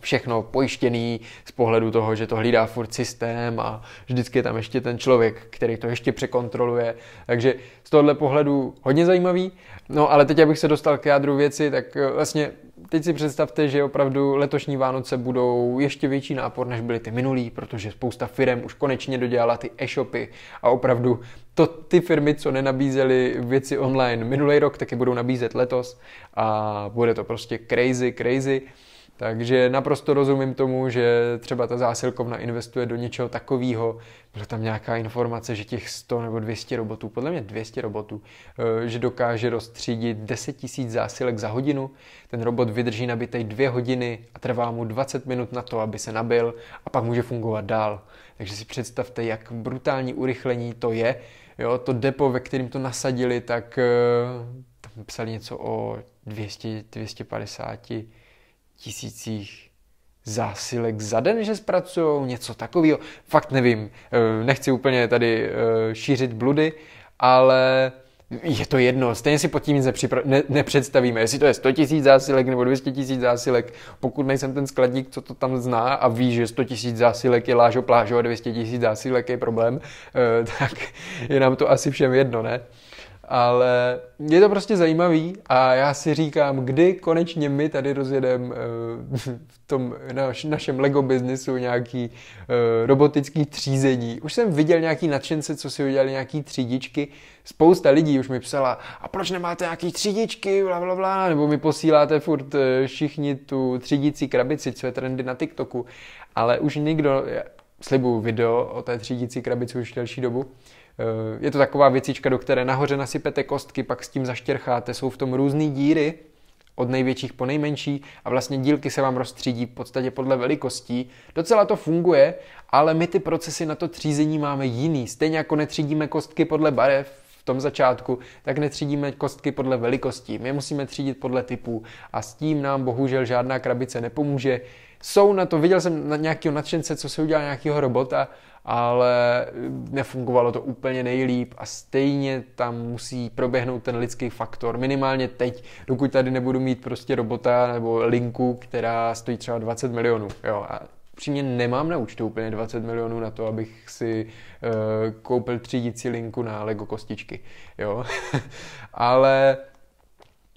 S1: všechno pojištěný z pohledu toho, že to hlídá furt systém a vždycky je tam ještě ten člověk, který to ještě překontroluje. Takže z tohle pohledu hodně zajímavý. No ale teď, abych se dostal k jádru věci, tak eh, vlastně teď si představte, že opravdu letošní Vánoce budou ještě větší nápor, než byly ty minulý, protože spousta firm už konečně dodělala ty e-shopy a opravdu to ty firmy, co nenabízely věci online minulý rok, taky budou nabízet letos a bude to prostě crazy, crazy. Takže naprosto rozumím tomu, že třeba ta zásilkovna investuje do něčeho takového. Byla tam nějaká informace, že těch 100 nebo 200 robotů, podle mě 200 robotů, eh, že dokáže rozstřídit 10 000 zásilek za hodinu. Ten robot vydrží nabitej dvě hodiny a trvá mu 20 minut na to, aby se nabil a pak může fungovat dál. Takže si představte, jak brutální urychlení to je. Jo, to depo, ve kterým to nasadili, tak eh, tam psali něco o 200, 250 tisících zásilek za den, že zpracují, něco takového. Fakt nevím, eh, nechci úplně tady eh, šířit bludy, ale je to jedno, stejně si pod tím nic nepřipra- ne- nepředstavíme, jestli to je 100 tisíc zásilek nebo 200 tisíc zásilek, pokud nejsem ten skladník, co to tam zná a ví, že 100 tisíc zásilek je lážo plážo a 200 tisíc zásilek je problém, eh, tak je nám to asi všem jedno, ne? ale je to prostě zajímavý a já si říkám, kdy konečně my tady rozjedeme eh, v tom naš, našem Lego biznesu nějaký eh, robotický třízení. Už jsem viděl nějaký nadšence, co si udělali nějaký třídičky. Spousta lidí už mi psala, a proč nemáte nějaký třídičky, bla, bla, bla, nebo mi posíláte furt eh, všichni tu třídící krabici, co je trendy na TikToku. Ale už nikdo, slibuju video o té třídící krabici už delší dobu, Eh, je to taková věcička, do které nahoře nasypete kostky, pak s tím zaštěrcháte, jsou v tom různé díry, od největších po nejmenší a vlastně dílky se vám rozstřídí v podstatě podle velikostí. Docela to funguje, ale my ty procesy na to třízení máme jiný. Stejně jako netřídíme kostky podle barev, v tom začátku, tak netřídíme kostky podle velikostí. My musíme třídit podle typů a s tím nám bohužel žádná krabice nepomůže jsou na to, viděl jsem na nějakého nadšence, co se udělal nějakého robota, ale nefungovalo to úplně nejlíp a stejně tam musí proběhnout ten lidský faktor. Minimálně teď, dokud tady nebudu mít prostě robota nebo linku, která stojí třeba 20 milionů. Jo, a přímě nemám na účtu úplně 20 milionů na to, abych si e, koupil třídící linku na Lego kostičky. Jo, ale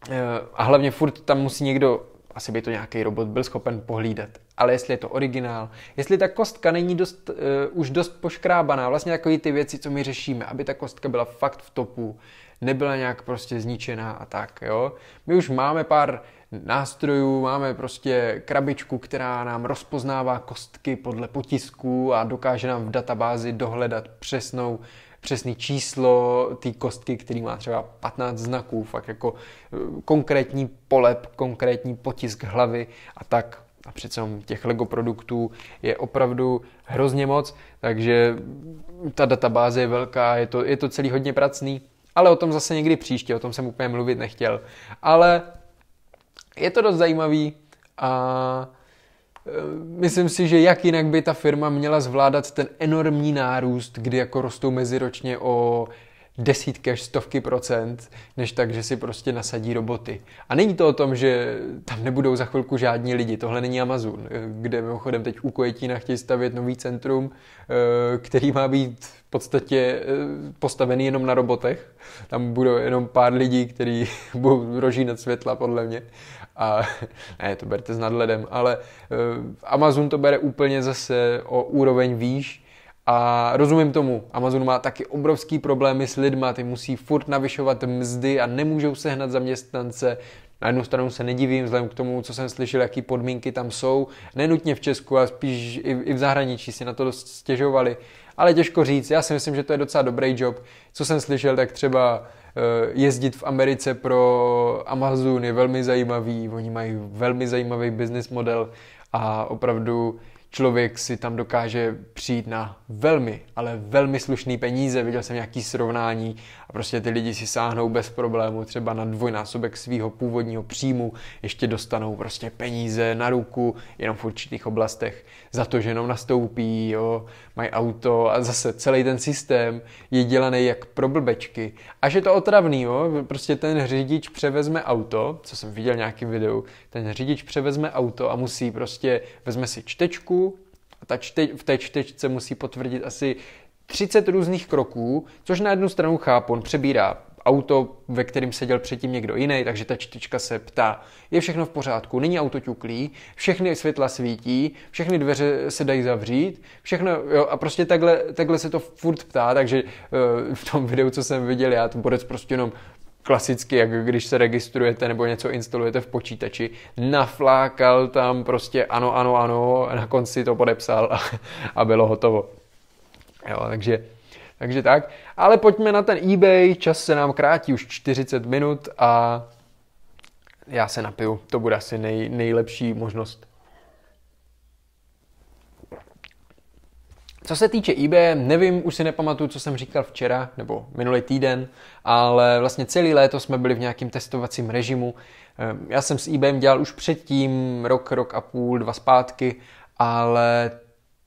S1: eh, a hlavně furt tam musí někdo asi by to nějaký robot byl schopen pohlídat. Ale jestli je to originál, jestli ta kostka není dost, uh, už dost poškrábaná, vlastně takové ty věci, co my řešíme, aby ta kostka byla fakt v topu, nebyla nějak prostě zničená a tak, jo. My už máme pár nástrojů, máme prostě krabičku, která nám rozpoznává kostky podle potisků a dokáže nám v databázi dohledat přesnou přesný číslo té kostky, který má třeba 15 znaků, fakt jako eh, konkrétní polep, konkrétní potisk hlavy a tak. A přece těch LEGO produktů je opravdu hrozně moc, takže ta databáze je velká, je to, je to celý hodně pracný, ale o tom zase někdy příště, o tom jsem úplně mluvit nechtěl. Ale je to dost zajímavý a Eh, myslím si, že jak jinak by ta firma měla zvládat ten enormní nárůst, kdy jako rostou meziročně o desítky až stovky procent, než tak, že si prostě nasadí roboty. A není to o tom, že tam nebudou za chvilku žádní lidi. Tohle není Amazon, eh, kde mimochodem teď u Kojetína chtějí stavět nový centrum, eh, který má být v podstatě postavený jenom na robotech. Tam budou jenom pár lidí, kteří budou rožínat světla, podle mě a ne, to berte s nadhledem, ale eh, Amazon to bere úplně zase o úroveň výš, a rozumím tomu, Amazon má taky obrovský problémy s lidma, ty musí furt navyšovat mzdy a nemůžou sehnat zaměstnance, na jednu stranu se nedivím, vzhledem k tomu, co jsem slyšel, jaký podmínky tam jsou, nenutně v Česku, ale spíš i, i v zahraničí si na to dost stěžovali. Ale těžko říct, já si myslím, že to je docela dobrý job. Co jsem slyšel, tak třeba eh, jezdit v Americe pro Amazon je velmi zajímavý, oni mají velmi zajímavý business model a opravdu člověk si tam dokáže přijít na velmi, ale velmi slušný peníze. Viděl jsem nějaký srovnání a prostě ty lidi si sáhnou bez problému třeba na dvojnásobek svého původního příjmu, ještě dostanou prostě peníze na ruku, jenom v určitých oblastech, za to, že jenom nastoupí, jo, mají auto a zase celý ten systém je dělaný jak pro blbečky. Až je to otravný, jo, prostě ten řidič převezme auto, co jsem viděl nějaký videu, ten řidič převezme auto a musí prostě, vezme si čtečku, ta čte, v té čtečce musí potvrdit asi 30 různých kroků, což na jednu stranu chápu, on přebírá auto, ve kterém seděl předtím někdo jiný, takže ta čtečka se ptá, je všechno v pořádku, není auto ťuklý, všechny světla svítí, všechny dveře se dají zavřít, všechno, jo, a prostě takhle, takhle se to furt ptá, takže eh, v tom videu, co jsem viděl, já to borec prostě jenom klasicky, jak když se registrujete nebo něco instalujete v počítači, naflákal tam prostě ano, ano, ano, na konci to podepsal a, a bylo hotovo. Jo, takže, takže tak. Ale pojďme na ten eBay, čas se nám krátí už 40 minut a já se napiju. To bude asi nej, nejlepší možnost. Co se týče eBay, nevím, už si nepamatuju, co jsem říkal včera nebo minulý týden, ale vlastně celý léto jsme byli v nějakém testovacím režimu. Ehm, já jsem s eBay dělal už předtím rok, rok a půl, dva zpátky, ale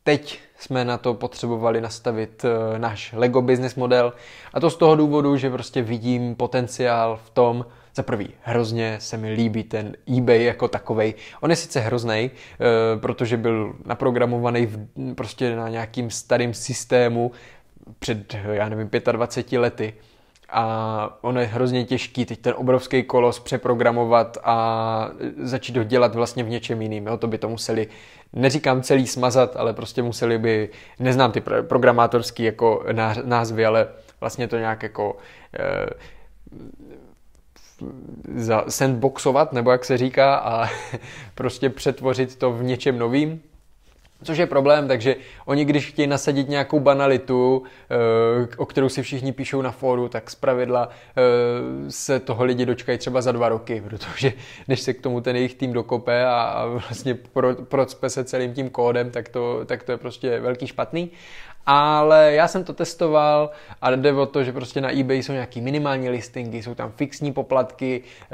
S1: teď jsme na to potřebovali nastavit eh, náš Lego business model a to z toho důvodu, že prostě vidím potenciál v tom, za prvý, hrozně se mi líbí ten eBay jako takový. On je sice hrozný, eh, protože byl naprogramovaný v, prostě na nějakým starým systému před, já nevím, 25 lety, a ono je hrozně těžký teď ten obrovský kolos přeprogramovat a začít ho dělat vlastně v něčem jiným. Jo? To by to museli, neříkám celý smazat, ale prostě museli by, neznám ty programátorský jako názvy, ale vlastně to nějak jako eh, za sandboxovat, nebo jak se říká, a prostě přetvořit to v něčem novým. Což je problém, takže oni, když chtějí nasadit nějakou banalitu, eh, o kterou si všichni píšou na fóru, tak zpravidla eh, se toho lidi dočkají třeba za dva roky, protože než se k tomu ten jejich tým dokope a vlastně procpe se celým tím kódem, tak to, tak to je prostě velký špatný ale já jsem to testoval a jde o to, že prostě na eBay jsou nějaký minimální listingy, jsou tam fixní poplatky, eh,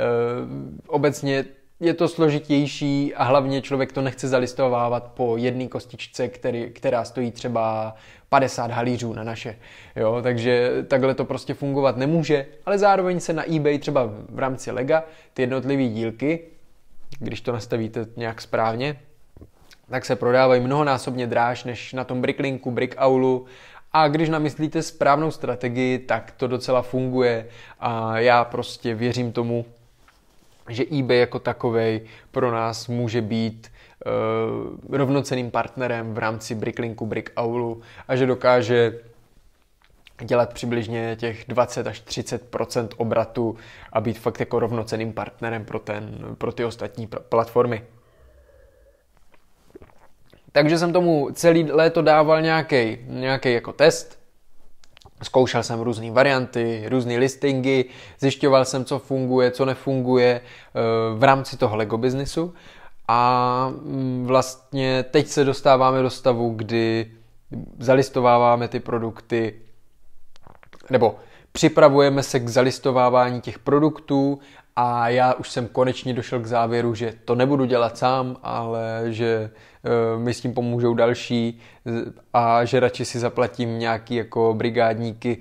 S1: obecně je to složitější a hlavně člověk to nechce zalistovávat po jedné kostičce, který, která stojí třeba 50 halířů na naše. Jo, takže takhle to prostě fungovat nemůže, ale zároveň se na eBay třeba v rámci Lega ty jednotlivé dílky, když to nastavíte nějak správně, tak se prodávají mnohonásobně dráž než na tom Bricklinku, Brickaulu a když namyslíte správnou strategii, tak to docela funguje a já prostě věřím tomu, že eBay jako takovej pro nás může být e, eh, rovnoceným partnerem v rámci Bricklinku, Brickaulu a že dokáže dělat přibližně těch 20 až 30 obratu a být fakt jako rovnoceným partnerem pro, ten, pro ty ostatní platformy. Takže jsem tomu celý léto dával nějaký nějaký jako test. Zkoušel jsem různé varianty, různé listingy, zjišťoval jsem, co funguje, co nefunguje eh, v rámci toho Lego biznisu. A mm, vlastně teď se dostáváme do stavu, kdy zalistováváme ty produkty, nebo připravujeme se k zalistovávání těch produktů, a já už jsem konečně došel k závěru, že to nebudu dělat sám, ale že eh, mi s tím pomůžou další eh, a že radši si zaplatím nějaký jako brigádníky,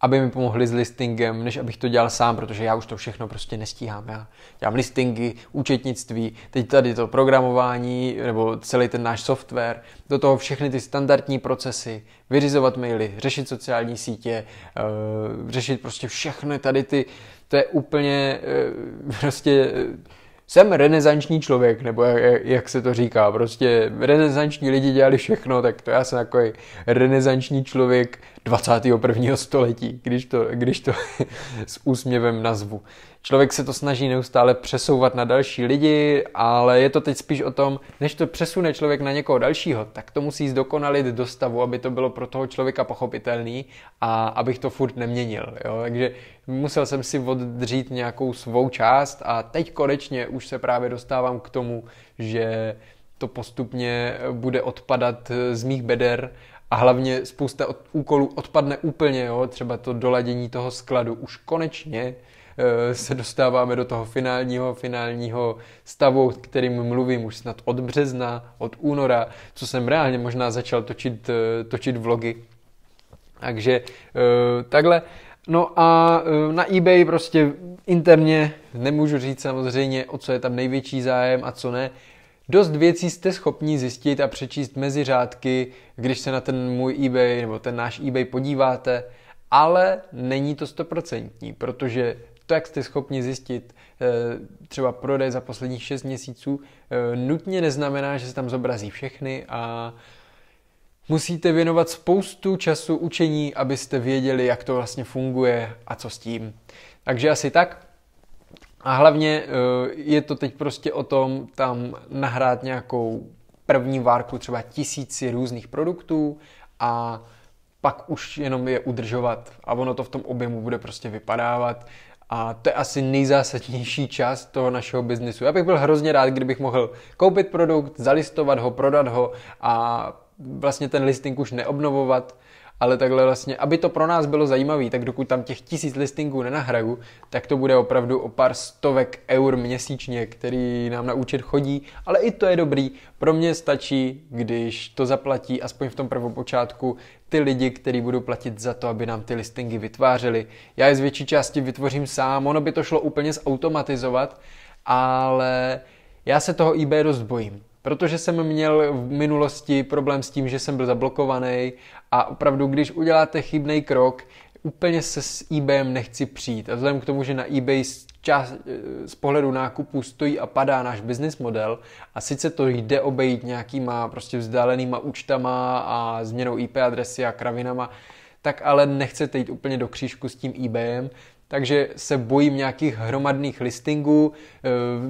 S1: aby mi pomohli s listingem, než abych to dělal sám, protože já už to všechno prostě nestíhám. Já dělám listingy, účetnictví, teď tady to programování nebo celý ten náš software, do toho všechny ty standardní procesy, vyřizovat maily, řešit sociální sítě, eh, řešit prostě všechny tady ty to je úplně eh, prostě eh, jsem renesanční člověk, nebo jak se to říká, prostě renesanční lidi dělali všechno, tak to já jsem takový renesanční člověk 21. století, když to, když to s úsměvem nazvu člověk se to snaží neustále přesouvat na další lidi, ale je to teď spíš o tom, než to přesune člověk na někoho dalšího, tak to musí zdokonalit do stavu, aby to bylo pro toho člověka pochopitelný a abych to furt neměnil. Jo? Takže musel jsem si oddřít nějakou svou část a teď konečně už se právě dostávám k tomu, že to postupně bude odpadat z mých beder a hlavně spousta od, úkolů odpadne úplně, jo? třeba to doladění toho skladu už konečně Eh, se dostáváme do toho finálního, finálního stavu, kterým mluvím už snad od března, od února, co jsem reálně možná začal točit, eh, točit vlogy. Takže eh, takhle. No a na eBay prostě interně nemůžu říct samozřejmě, o co je tam největší zájem a co ne. Dost věcí jste schopni zjistit a přečíst mezi řádky, když se na ten můj eBay nebo ten náš eBay podíváte, ale není to stoprocentní, protože jak jste schopni zjistit eh, třeba prodej za posledních 6 měsíců. Eh, nutně neznamená, že se tam zobrazí všechny a musíte věnovat spoustu času učení, abyste věděli, jak to vlastně funguje a co s tím. Takže asi tak. A hlavně eh, je to teď prostě o tom tam nahrát nějakou první várku třeba tisíci různých produktů a pak už jenom je udržovat a ono to v tom objemu bude prostě vypadávat a to je asi nejzásadnější část toho našeho biznisu. Já bych byl hrozně rád, kdybych mohl koupit produkt, zalistovat ho, prodat ho a vlastně ten listing už neobnovovat, ale takhle vlastně, aby to pro nás bylo zajímavé, tak dokud tam těch tisíc listingů nenahraju, tak to bude opravdu o pár stovek eur měsíčně, který nám na účet chodí, ale i to je dobrý. Pro mě stačí, když to zaplatí aspoň v tom prvopočátku ty lidi, kteří budou platit za to, aby nám ty listingy vytvářeli. Já je z větší části vytvořím sám, ono by to šlo úplně zautomatizovat, ale já se toho eBay dost bojím. Protože jsem měl v minulosti problém s tím, že jsem byl zablokovaný a opravdu, když uděláte chybný krok, úplně se s eBayem nechci přijít. A vzhledem k tomu, že na eBay z, čas, eh, z pohledu nákupů stojí a padá náš business model a sice to jde obejít nějakýma prostě vzdálenýma účtama a změnou IP adresy a kravinama, tak ale nechcete jít úplně do křížku s tím eBayem, takže se bojím nějakých hromadných listingů,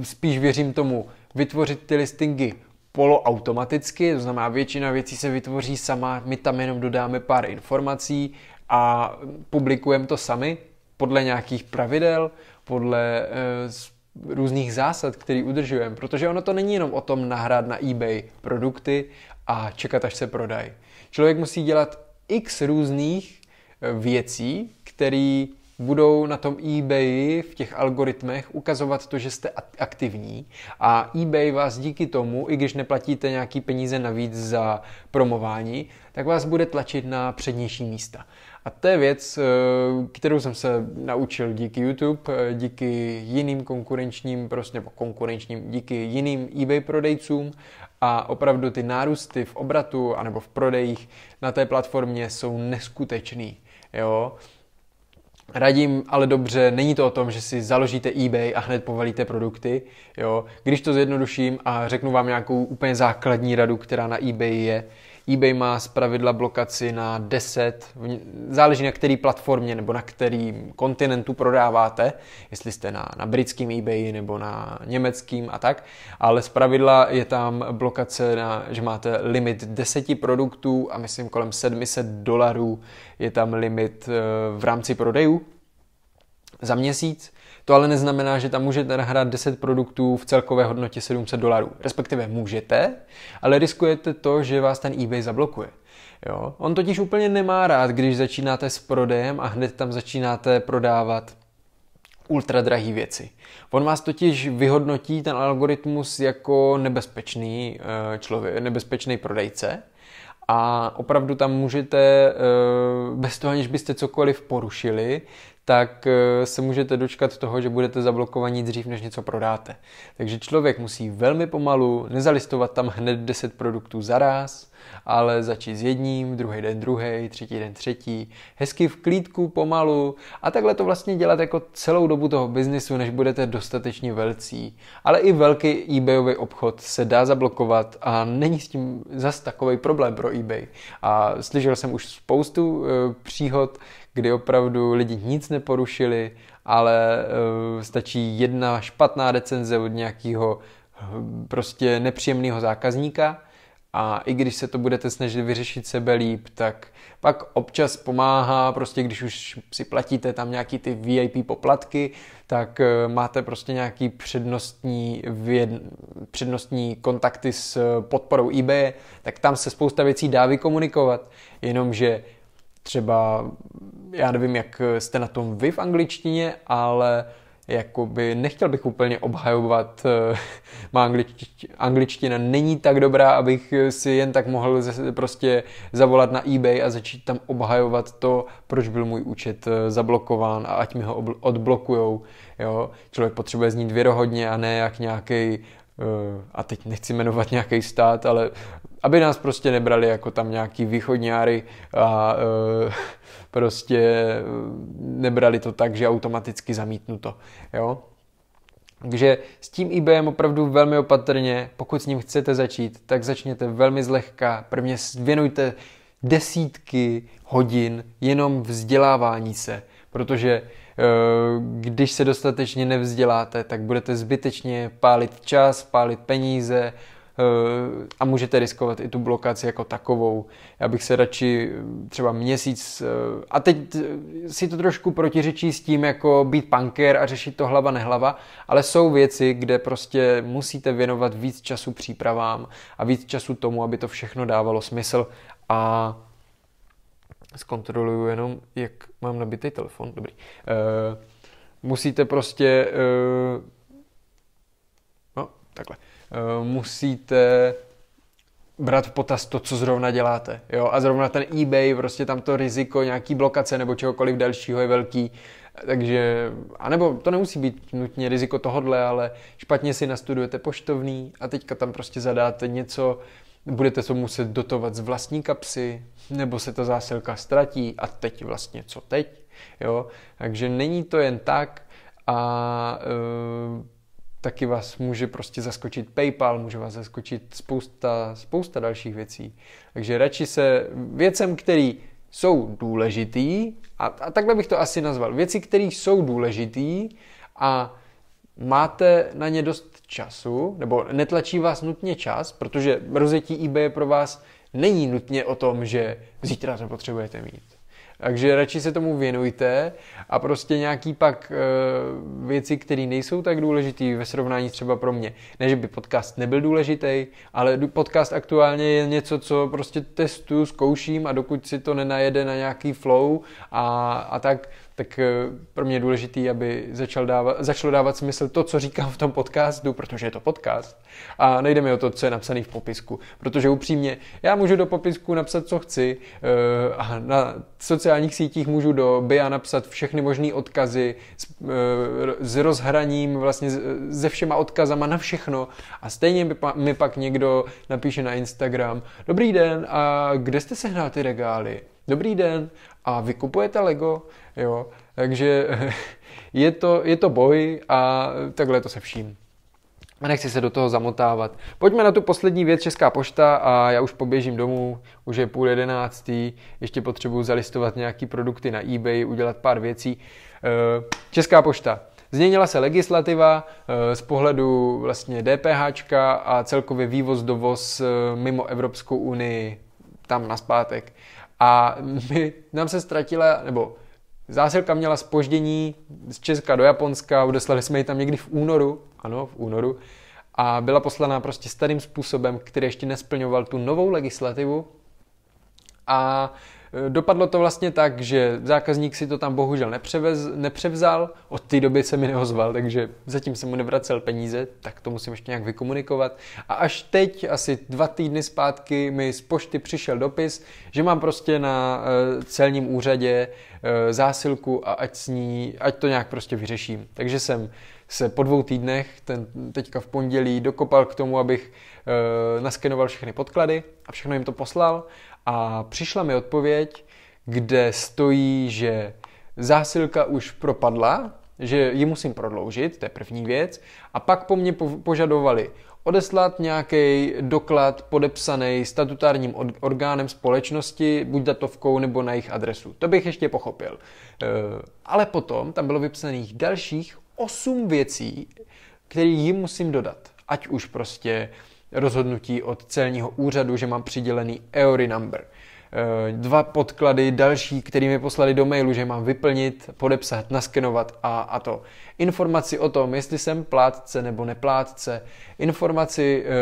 S1: eh, spíš věřím tomu vytvořit ty listingy poloautomaticky, to znamená většina věcí se vytvoří sama, my tam jenom dodáme pár informací a publikujeme to sami podle nějakých pravidel, podle e, různých zásad, které udržujeme, protože ono to není jenom o tom nahrát na eBay produkty a čekat, až se prodají. Člověk musí dělat x různých eh, věcí, které budou na tom eBay v těch algoritmech ukazovat to, že jste aktivní a eBay vás díky tomu, i když neplatíte nějaký peníze navíc za promování, tak vás bude tlačit na přednější místa. A to je věc, eh, kterou jsem se naučil díky YouTube, eh, díky jiným konkurenčním, prostě nebo konkurenčním, díky jiným eBay prodejcům a opravdu ty nárůsty v obratu anebo v prodejích na té platformě jsou neskutečný. Jo? Radím, ale dobře, není to o tom, že si založíte eBay a hned povalíte produkty. Jo. Když to zjednoduším a řeknu vám nějakou úplně základní radu, která na eBay je, eBay má zpravidla blokaci na 10, záleží na který platformě nebo na kterým kontinentu prodáváte, jestli jste na, na britském eBay nebo na německým a tak, ale zpravidla je tam blokace, na, že máte limit 10 produktů a myslím kolem 700 dolarů je tam limit eh, v rámci prodejů za měsíc to ale neznamená, že tam můžete nahrát 10 produktů v celkové hodnotě 700 dolarů. Respektive můžete, ale riskujete to, že vás ten eBay zablokuje. Jo? On totiž úplně nemá rád, když začínáte s prodejem a hned tam začínáte prodávat ultra drahé věci. On vás totiž vyhodnotí ten algoritmus jako nebezpečný eh, člověk, nebezpečný prodejce a opravdu tam můžete eh, bez toho, aniž byste cokoliv porušili, tak eh, se můžete dočkat toho, že budete zablokovaní dřív, než něco prodáte. Takže člověk musí velmi pomalu nezalistovat tam hned 10 produktů za raz ale začít s jedním, druhý den druhý, třetí den třetí, hezky v klídku, pomalu a takhle to vlastně dělat jako celou dobu toho biznisu, než budete dostatečně velcí. Ale i velký eBayový obchod se dá zablokovat a není s tím zas takový problém pro eBay. A slyšel jsem už spoustu e, příhod, kdy opravdu lidi nic neporušili, ale e, stačí jedna špatná recenze od nějakého hm, prostě nepříjemného zákazníka a i když se to budete snažit vyřešit sebe líp, tak pak občas pomáhá, prostě když už si platíte tam nějaký ty VIP poplatky, tak eh, máte prostě nějaký přednostní, věd, přednostní kontakty s eh, podporou eBay, tak tam se spousta věcí dá vykomunikovat, jenomže třeba, já nevím, jak jste na tom vy v angličtině, ale jakoby nechtěl bych úplně obhajovat, eh, má anglič, angličtina není tak dobrá, abych eh, si jen tak mohl prostě zavolat na eBay a začít tam obhajovat to, proč byl můj účet eh, zablokován a ať mi ho odblokujou. Jo? Člověk potřebuje znít věrohodně a ne jak nějaký a teď nechci jmenovat nějaký stát, ale aby nás prostě nebrali jako tam nějaký východňáry a e, prostě nebrali to tak, že automaticky zamítnu to, jo. Takže s tím IBM opravdu velmi opatrně, pokud s ním chcete začít, tak začněte velmi zlehka, prvně věnujte desítky hodin jenom vzdělávání se, protože e, když se dostatečně nevzděláte, tak budete zbytečně pálit čas, pálit peníze Eh, a můžete riskovat i tu blokaci jako takovou. Já bych se radši eh, třeba měsíc, eh, a teď si to trošku protiřečí s tím, jako být punker a řešit to hlava nehlava, ale jsou věci, kde prostě musíte věnovat víc času přípravám a víc času tomu, aby to všechno dávalo smysl a zkontroluju jenom, jak mám nabitý telefon, dobrý. musíte prostě takhle, eh, musíte brát v potaz to, co zrovna děláte. Jo? A zrovna ten eBay, prostě tam to riziko nějaký blokace nebo čehokoliv dalšího je velký. Takže, anebo to nemusí být nutně riziko tohodle, ale špatně si nastudujete poštovný a teďka tam prostě zadáte něco, budete to muset dotovat z vlastní kapsy, nebo se ta zásilka ztratí a teď vlastně co teď, jo. Takže není to jen tak a eh, taky vás může prostě zaskočit PayPal, může vás zaskočit spousta, spousta dalších věcí. Takže radši se věcem, který jsou důležitý, a, a takhle bych to asi nazval, věci, které jsou důležitý a máte na ně dost času, nebo netlačí vás nutně čas, protože rozjetí eBay pro vás není nutně o tom, že zítra to potřebujete mít. Takže radši se tomu věnujte a prostě nějaký pak e, věci, které nejsou tak důležité ve srovnání třeba pro mě. Ne, že by podcast nebyl důležitý, ale podcast aktuálně je něco, co prostě testuju, zkouším a dokud si to nenajede na nějaký flow a, a tak, tak eh, pro mě je důležité, aby začal dávat, začalo dávat smysl to, co říkám v tom podcastu, protože je to podcast. A nejde mi o to, co je napsané v popisku, protože upřímně, já můžu do popisku napsat, co chci eh, a na sociálních sítích můžu do BIA napsat všechny možné odkazy s, eh, s rozhraním, vlastně se všema odkazama na všechno a stejně mi pak někdo napíše na Instagram, dobrý den, a kde jste sehnal ty regály? Dobrý den, a vykupujete Lego, jo, takže je to, je to boj a takhle to se vším. A nechci se do toho zamotávat. Pojďme na tu poslední věc, Česká pošta a já už poběžím domů, už je půl jedenáctý, ještě potřebuji zalistovat nějaký produkty na eBay, udělat pár věcí. Eh, Česká pošta. Změnila se legislativa eh, z pohledu vlastně DPH a celkově vývoz, dovoz eh, mimo Evropskou unii tam na a my, nám se ztratila, nebo zásilka měla spoždění z Česka do Japonska, odeslali jsme ji tam někdy v únoru, ano, v únoru, a byla poslaná prostě starým způsobem, který ještě nesplňoval tu novou legislativu, a e, dopadlo to vlastně tak, že zákazník si to tam bohužel nepřevez, nepřevzal, od té doby se mi neozval, takže zatím jsem mu nevracel peníze, tak to musím ještě nějak vykomunikovat. A až teď, asi dva týdny zpátky, mi z pošty přišel dopis, že mám prostě na e, celním úřadě e, zásilku a ať, s ní, ať to nějak prostě vyřeším. Takže jsem se po dvou týdnech, ten teďka v pondělí, dokopal k tomu, abych e, naskenoval všechny podklady a všechno jim to poslal a přišla mi odpověď, kde stojí, že zásilka už propadla, že ji musím prodloužit, to je první věc. A pak po mně požadovali odeslat nějaký doklad podepsaný statutárním orgánem společnosti, buď datovkou nebo na jejich adresu. To bych ještě pochopil. E, ale potom tam bylo vypsaných dalších osm věcí, které jim musím dodat. Ať už prostě uh, rozhodnutí od celního úřadu, že mám přidělený EORI number. Eh, dva podklady další, které mi poslali do mailu, že mám vyplnit, podepsat, naskenovat a, a to. Informaci o tom, jestli jsem plátce nebo neplátce. Informaci e,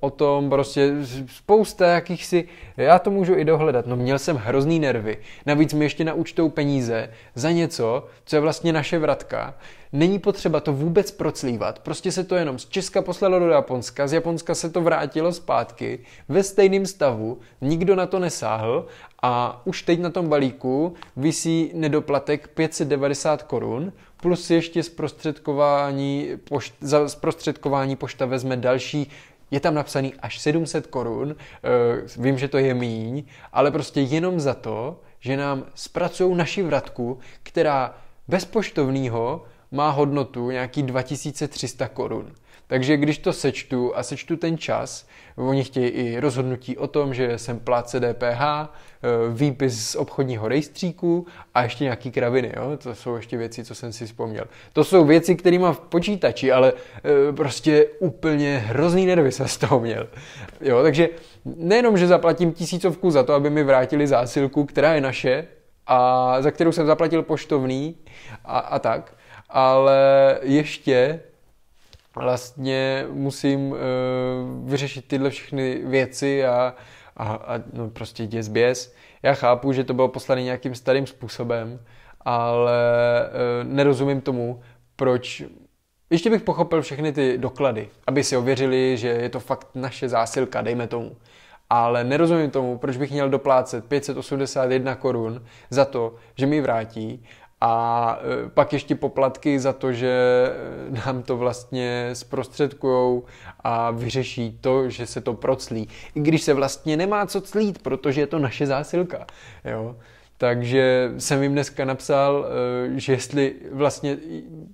S1: o tom, prostě spousta jakýchsi, já to můžu i dohledat. No měl jsem hrozný nervy. Navíc mi ještě naučtou peníze za něco, co je vlastně naše vratka. Není potřeba to vůbec proclívat, prostě se to jenom z Česka poslalo do Japonska, z Japonska se to vrátilo zpátky ve stejném stavu, nikdo na to nesáhl a už teď na tom balíku vysí nedoplatek 590 korun, plus ještě zprostředkování, pošt, za zprostředkování pošta vezme další je tam napsaný až 700 korun, eh, vím, že to je míň, ale prostě jenom za to, že nám zpracují naši vratku, která bez poštovního má hodnotu nějaký 2300 korun. Takže když to sečtu a sečtu ten čas, oni chtějí i rozhodnutí o tom, že jsem pláce DPH, eh, výpis z obchodního rejstříku a ještě nějaký kraviny. Jo? To jsou ještě věci, co jsem si vzpomněl. To jsou věci, které mám v počítači, ale eh, prostě úplně hrozný nervy jsem z toho měl. Jo? Takže nejenom, že zaplatím tisícovku za to, aby mi vrátili zásilku, která je naše, a za kterou jsem zaplatil poštovný a, a tak, ale ještě vlastně musím uh, vyřešit tyhle všechny věci a, a, a no prostě děs běs. Já chápu, že to bylo poslané nějakým starým způsobem, ale uh, nerozumím tomu, proč ještě bych pochopil všechny ty doklady, aby si ověřili, že je to fakt naše zásilka, dejme tomu. Ale nerozumím tomu, proč bych měl doplácet 581 korun za to, že mi vrátí a e, pak ještě poplatky za to, že e, nám to vlastně zprostředkujou a vyřeší to, že se to proclí. I když se vlastně nemá co clít, protože je to naše zásilka. Jo? Takže jsem jim dneska napsal, e, že jestli vlastně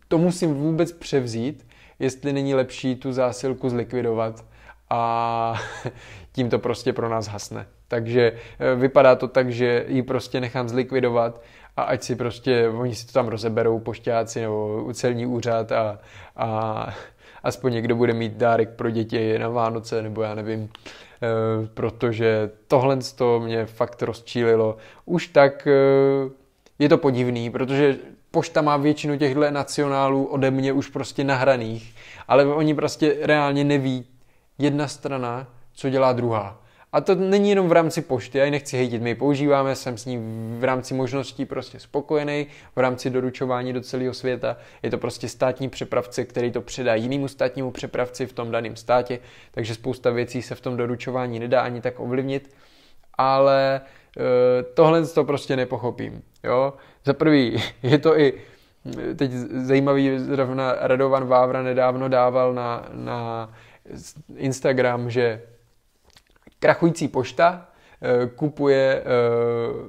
S1: to musím vůbec převzít, jestli není lepší tu zásilku zlikvidovat a tím to prostě pro nás hasne. Takže vypadá to tak, že ji prostě nechám zlikvidovat a ať si prostě, oni si to tam rozeberou, pošťáci nebo celní úřad a, a aspoň někdo bude mít dárek pro děti na Vánoce, nebo já nevím, e, protože tohle to mě fakt rozčílilo. Už tak e, je to podivný, protože pošta má většinu těchto nacionálů ode mě už prostě nahraných, ale oni prostě reálně neví jedna strana, co dělá druhá. A to není jenom v rámci pošty, já ji nechci hejtit, my ji používáme, jsem s ní v rámci možností prostě spokojený, v rámci doručování do celého světa. Je to prostě státní přepravce, který to předá jinému státnímu přepravci v tom daném státě, takže spousta věcí se v tom doručování nedá ani tak ovlivnit, ale eh, tohle to prostě nepochopím. Jo? Za prvý, je to i eh, teď zajímavý, zrovna Radovan Vávra nedávno dával na, na Instagram, že krachující pošta eh, kupuje eh,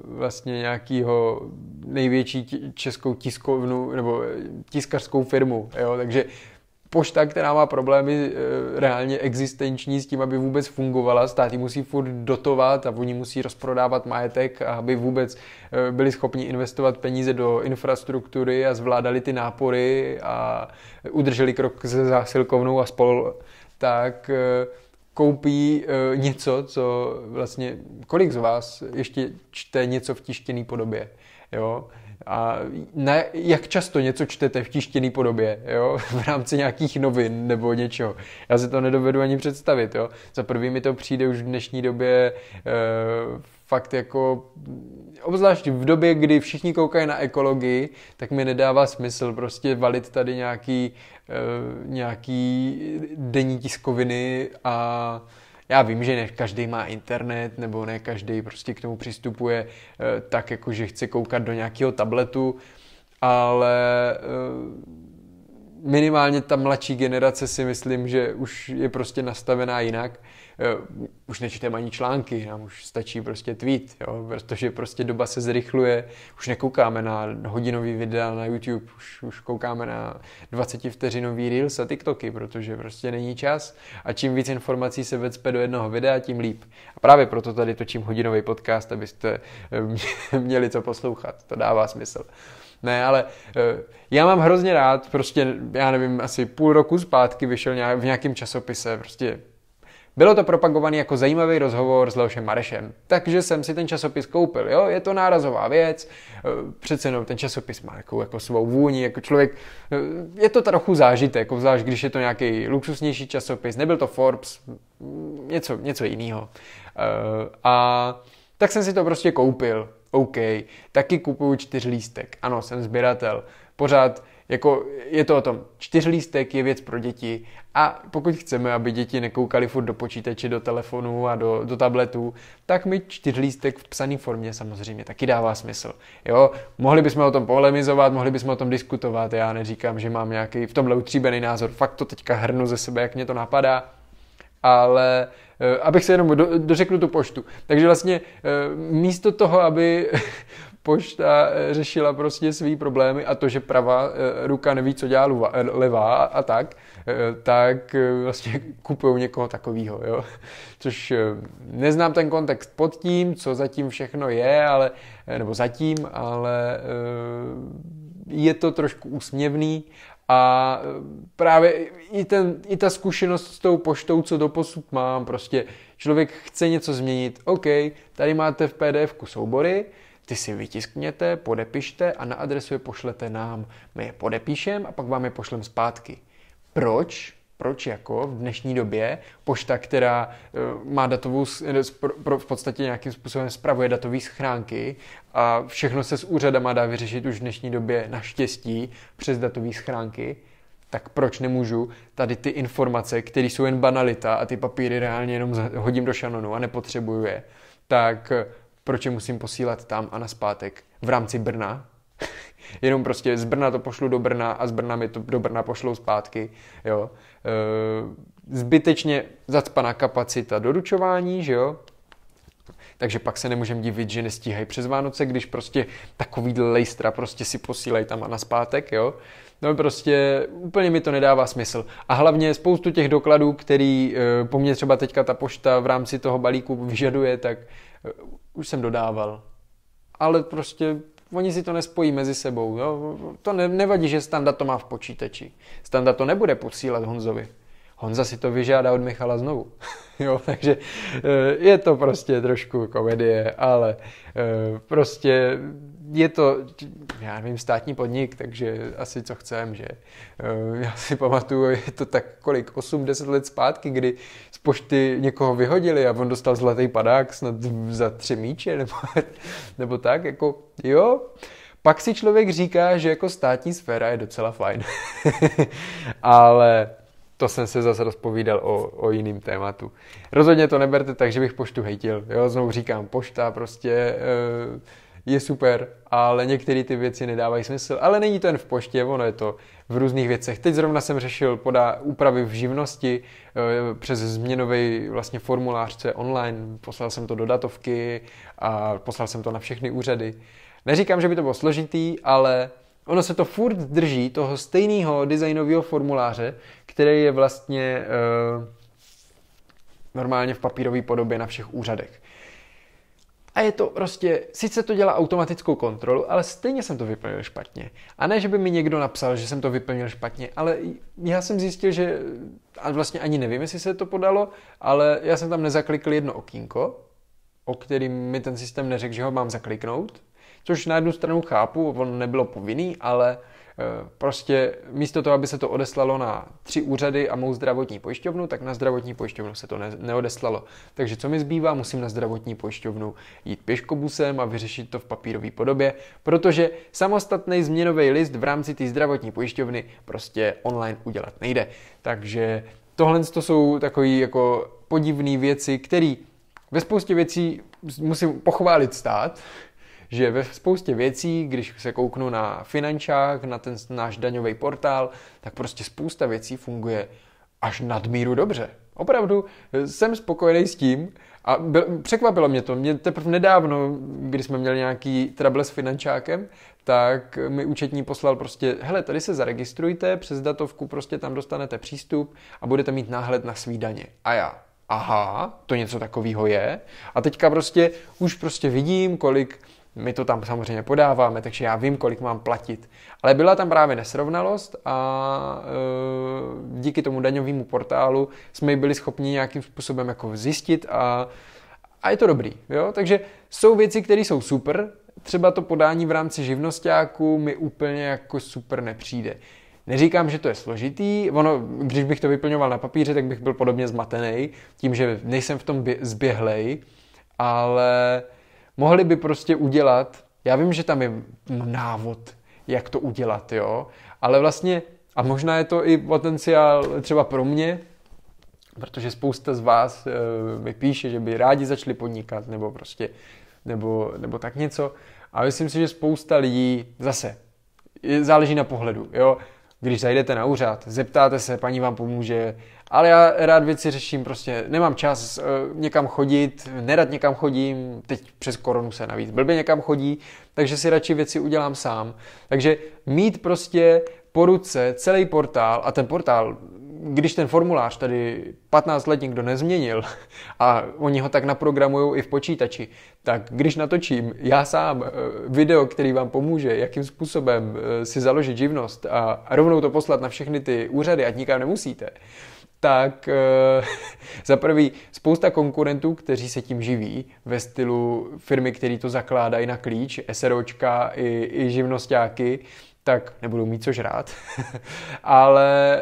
S1: vlastně nějakýho největší českou tiskovnu nebo eh, tiskařskou firmu. Jo? Takže pošta, která má problémy reálně existenční s tím, aby vůbec fungovala, stát ji musí furt dotovat a oni musí rozprodávat majetek, aby vůbec byli schopni investovat peníze do infrastruktury a zvládali ty nápory a udrželi krok se zásilkovnou a spol, tak koupí uh, něco, co vlastně, kolik z vás ještě čte něco v tištěné podobě, jo? A ne, jak často něco čtete v tištěné podobě, jo? v rámci nějakých novin nebo něčeho. Já si to nedovedu ani představit. Jo? Za prvý mi to přijde už v dnešní době uh, fakt jako, obzvlášť v době, kdy všichni koukají na ekologii, tak mi nedává smysl prostě valit tady nějaký Eh, nějaký denní tiskoviny a já vím, že ne každý má internet, nebo ne každý prostě k tomu přistupuje eh, tak, jako že chce koukat do nějakého tabletu, ale eh, minimálně ta mladší generace si myslím, že už je prostě nastavená jinak Eh, už nečteme ani články, nám už stačí prostě tweet, jo, protože prostě doba se zrychluje, už nekoukáme na hodinový videa na YouTube, už, už koukáme na 20 vteřinový reels a TikToky, protože prostě není čas a čím víc informací se vecpe do jednoho videa, tím líp. A právě proto tady točím hodinový podcast, abyste eh, měli co poslouchat, to dává smysl. Ne, ale eh, já mám hrozně rád, prostě, já nevím, asi půl roku zpátky vyšel v nějakém časopise, prostě bylo to propagované jako zajímavý rozhovor s Leošem Marešem, takže jsem si ten časopis koupil. Jo? Je to nárazová věc, e, přece jenom ten časopis má jako, jako svou vůni, jako člověk, e, je to trochu zážitek, zvlášť když je to nějaký luxusnější časopis, nebyl to Forbes, mm, něco, něco jiného. E, a tak jsem si to prostě koupil. OK, taky kupuju čtyřlístek. Ano, jsem sběratel. Pořád jako je to o tom, čtyřlístek je věc pro děti a pokud chceme, aby děti nekoukaly furt do počítače, do telefonu a do, do tabletů, tak mi čtyřlístek v psané formě samozřejmě taky dává smysl. Jo, mohli bychom o tom polemizovat, mohli bychom o tom diskutovat, já neříkám, že mám nějaký v tomhle utříbený názor, fakt to teďka hrnu ze sebe, jak mě to napadá, ale eh, abych se jenom do, dořekl tu poštu. Takže vlastně eh, místo toho, aby pošta eh, řešila prostě svý problémy a to, že pravá eh, ruka neví, co dělá luva, eh, levá a, tak, tak vlastně kupují někoho takového, Což neznám ten kontext pod tím, co zatím všechno je, ale, nebo zatím, ale je to trošku úsměvný a právě i, ten, i ta zkušenost s tou poštou, co doposud mám, prostě člověk chce něco změnit, OK, tady máte v pdf soubory, ty si vytiskněte, podepište a na adresu je pošlete nám. My je podepíšeme a pak vám je pošlem zpátky. Proč? Proč jako v dnešní době pošta, která eh, má datovou, eh, v podstatě nějakým způsobem spravuje datové schránky a všechno se s úřadama dá vyřešit už v dnešní době naštěstí přes datové schránky, tak proč nemůžu tady ty informace, které jsou jen banalita a ty papíry reálně jenom hodím do šanonu a nepotřebuju je, tak proč je musím posílat tam a naspátek v rámci Brna. Jenom prostě z Brna to pošlu do Brna a z Brna mi to do Brna pošlou zpátky. Jo. E, zbytečně zacpaná kapacita doručování, že jo? Takže pak se nemůžeme divit, že nestíhají přes Vánoce, když prostě takový lejstra prostě si posílají tam a naspátek, jo. No prostě úplně mi to nedává smysl. A hlavně spoustu těch dokladů, který e, po mně třeba teďka ta pošta v rámci toho balíku vyžaduje, tak e, už jsem dodával. Ale prostě oni si to nespojí mezi sebou. Jo? To ne, nevadí, že Standa to má v počítači. Standa to nebude posílat Honzovi. Honza si to vyžádá od Michala znovu. jo, takže eh, je to prostě trošku komedie, ale eh, prostě je to, já nevím, státní podnik, takže asi co chcem, že eh, já si pamatuju, je to tak kolik, 8-10 let zpátky, kdy z pošty někoho vyhodili a on dostal zlatý padák snad za tři míče, nebo, nebo tak, jako jo, pak si člověk říká, že jako státní sféra je docela fajn. Ale to jsem se zase rozpovídal o, o jiným tématu. Rozhodně to neberte tak, že bych poštu hejtil. Jo, znovu říkám, pošta prostě... E, je super, ale některé ty věci nedávají smysl. Ale není to jen v poště, ono je to v různých věcech. Teď zrovna jsem řešil podá úpravy v živnosti eh, přes změnový vlastně formulář, co je online. Poslal jsem to do datovky a poslal jsem to na všechny úřady. Neříkám, že by to bylo složitý, ale ono se to furt drží toho stejného designového formuláře, který je vlastně eh, normálně v papírové podobě na všech úřadech. A je to prostě, sice to dělá automatickou kontrolu, ale stejně jsem to vyplnil špatně. A ne, že by mi někdo napsal, že jsem to vyplnil špatně, ale já jsem zjistil, že, a vlastně ani nevím, jestli se to podalo, ale já jsem tam nezaklikl jedno okýnko, o kterým mi ten systém neřekl, že ho mám zakliknout, což na jednu stranu chápu, on nebylo povinný, ale Eh, prostě místo toho, aby se to odeslalo na tři úřady a mou zdravotní pojišťovnu, tak na zdravotní pojišťovnu se to ne- neodeslalo. Takže co mi zbývá, musím na zdravotní pojišťovnu jít pěškobusem a vyřešit to v papírové podobě, protože samostatný změnový list v rámci té zdravotní pojišťovny prostě online udělat nejde. Takže tohle to jsou takové jako podivné věci, které ve spoustě věcí musím pochválit stát, že ve spoustě věcí, když se kouknu na finančák, na ten náš daňový portál, tak prostě spousta věcí funguje až nadmíru dobře. Opravdu eh, jsem spokojený s tím a byl, překvapilo mě to. Mě teprve nedávno, když jsme měli nějaký trouble s finančákem, tak mi účetní poslal prostě, hele, tady se zaregistrujte, přes datovku prostě tam dostanete přístup a budete mít náhled na svý daně. A já, aha, to něco takového je. A teďka prostě už prostě vidím, kolik my to tam samozřejmě podáváme, takže já vím, kolik mám platit. Ale byla tam právě nesrovnalost a e, díky tomu daňovému portálu jsme byli schopni nějakým způsobem jako zjistit a, a je to dobrý. Jo? Takže jsou věci, které jsou super, třeba to podání v rámci živnostáku mi úplně jako super nepřijde. Neříkám, že to je složitý, ono, když bych to vyplňoval na papíře, tak bych byl podobně zmatený, tím, že nejsem v tom zběhlej, ale uh, mohli by prostě udělat, já vím, že tam je návod, jak to udělat, jo, ale vlastně, a možná je to i potenciál třeba pro mě, protože spousta z vás e, mi píše, že by rádi začali podnikat, nebo prostě, nebo, nebo tak něco. A myslím si, že spousta lidí, zase, záleží na pohledu, jo, když zajdete na úřad, zeptáte se, paní vám pomůže, ale já rád věci řeším, prostě nemám čas uh, někam chodit, nerad někam chodím, teď přes koronu se navíc blbě někam chodí, takže si radši věci udělám sám. Takže mít prostě po ruce celý portál a ten portál když ten formulář tady 15 let nikdo nezměnil a oni ho tak naprogramují i v počítači, tak když natočím já sám eh, video, který vám pomůže, jakým způsobem eh, si založit živnost a rovnou to poslat na všechny ty úřady, ať nikam nemusíte, tak eh, za prvý spousta konkurentů, kteří se tím živí ve stylu firmy, který to zakládají na klíč, SROčka i, i živnostáky, tak nebudou mít co žrát. Ale e,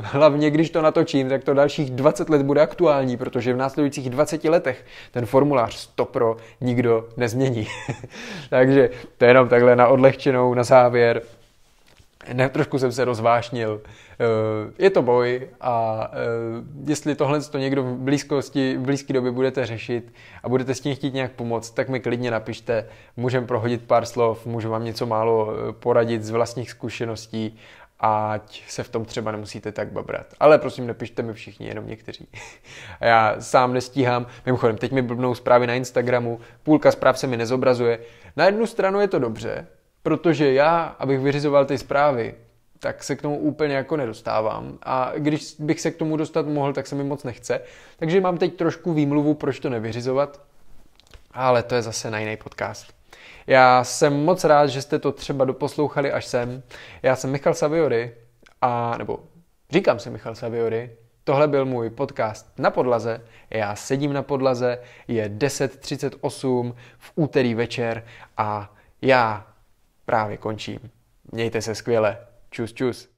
S1: hlavně, když to natočím, tak to dalších 20 let bude aktuální, protože v následujících 20 letech ten formulář 100 pro nikdo nezmění. Takže to je jenom takhle na odlehčenou, na závěr ne, trošku jsem se rozvášnil. Eh, je to boj a eh, jestli tohle to někdo v blízkosti, v blízké době budete řešit a budete s tím chtít nějak pomoct, tak mi klidně napište, můžem prohodit pár slov, můžu vám něco málo eh, poradit z vlastních zkušeností, ať se v tom třeba nemusíte tak babrat. Ale prosím, napište mi všichni, jenom někteří. A já sám nestíhám. Mimochodem, teď mi blbnou zprávy na Instagramu, půlka zpráv se mi nezobrazuje. Na jednu stranu je to dobře, Protože já, abych vyřizoval ty zprávy, tak se k tomu úplně jako nedostávám. A když bych se k tomu dostat mohl, tak se mi moc nechce. Takže mám teď trošku výmluvu, proč to nevyřizovat. Ale to je zase na jiný podcast. Já jsem moc rád, že jste to třeba doposlouchali až sem. Já jsem Michal Saviory, a, nebo říkám se Michal Saviory, Tohle byl můj podcast na podlaze. Já sedím na podlaze, je 10.38 v úterý večer a já právě končím. Mějte se skvěle. Čus, čus.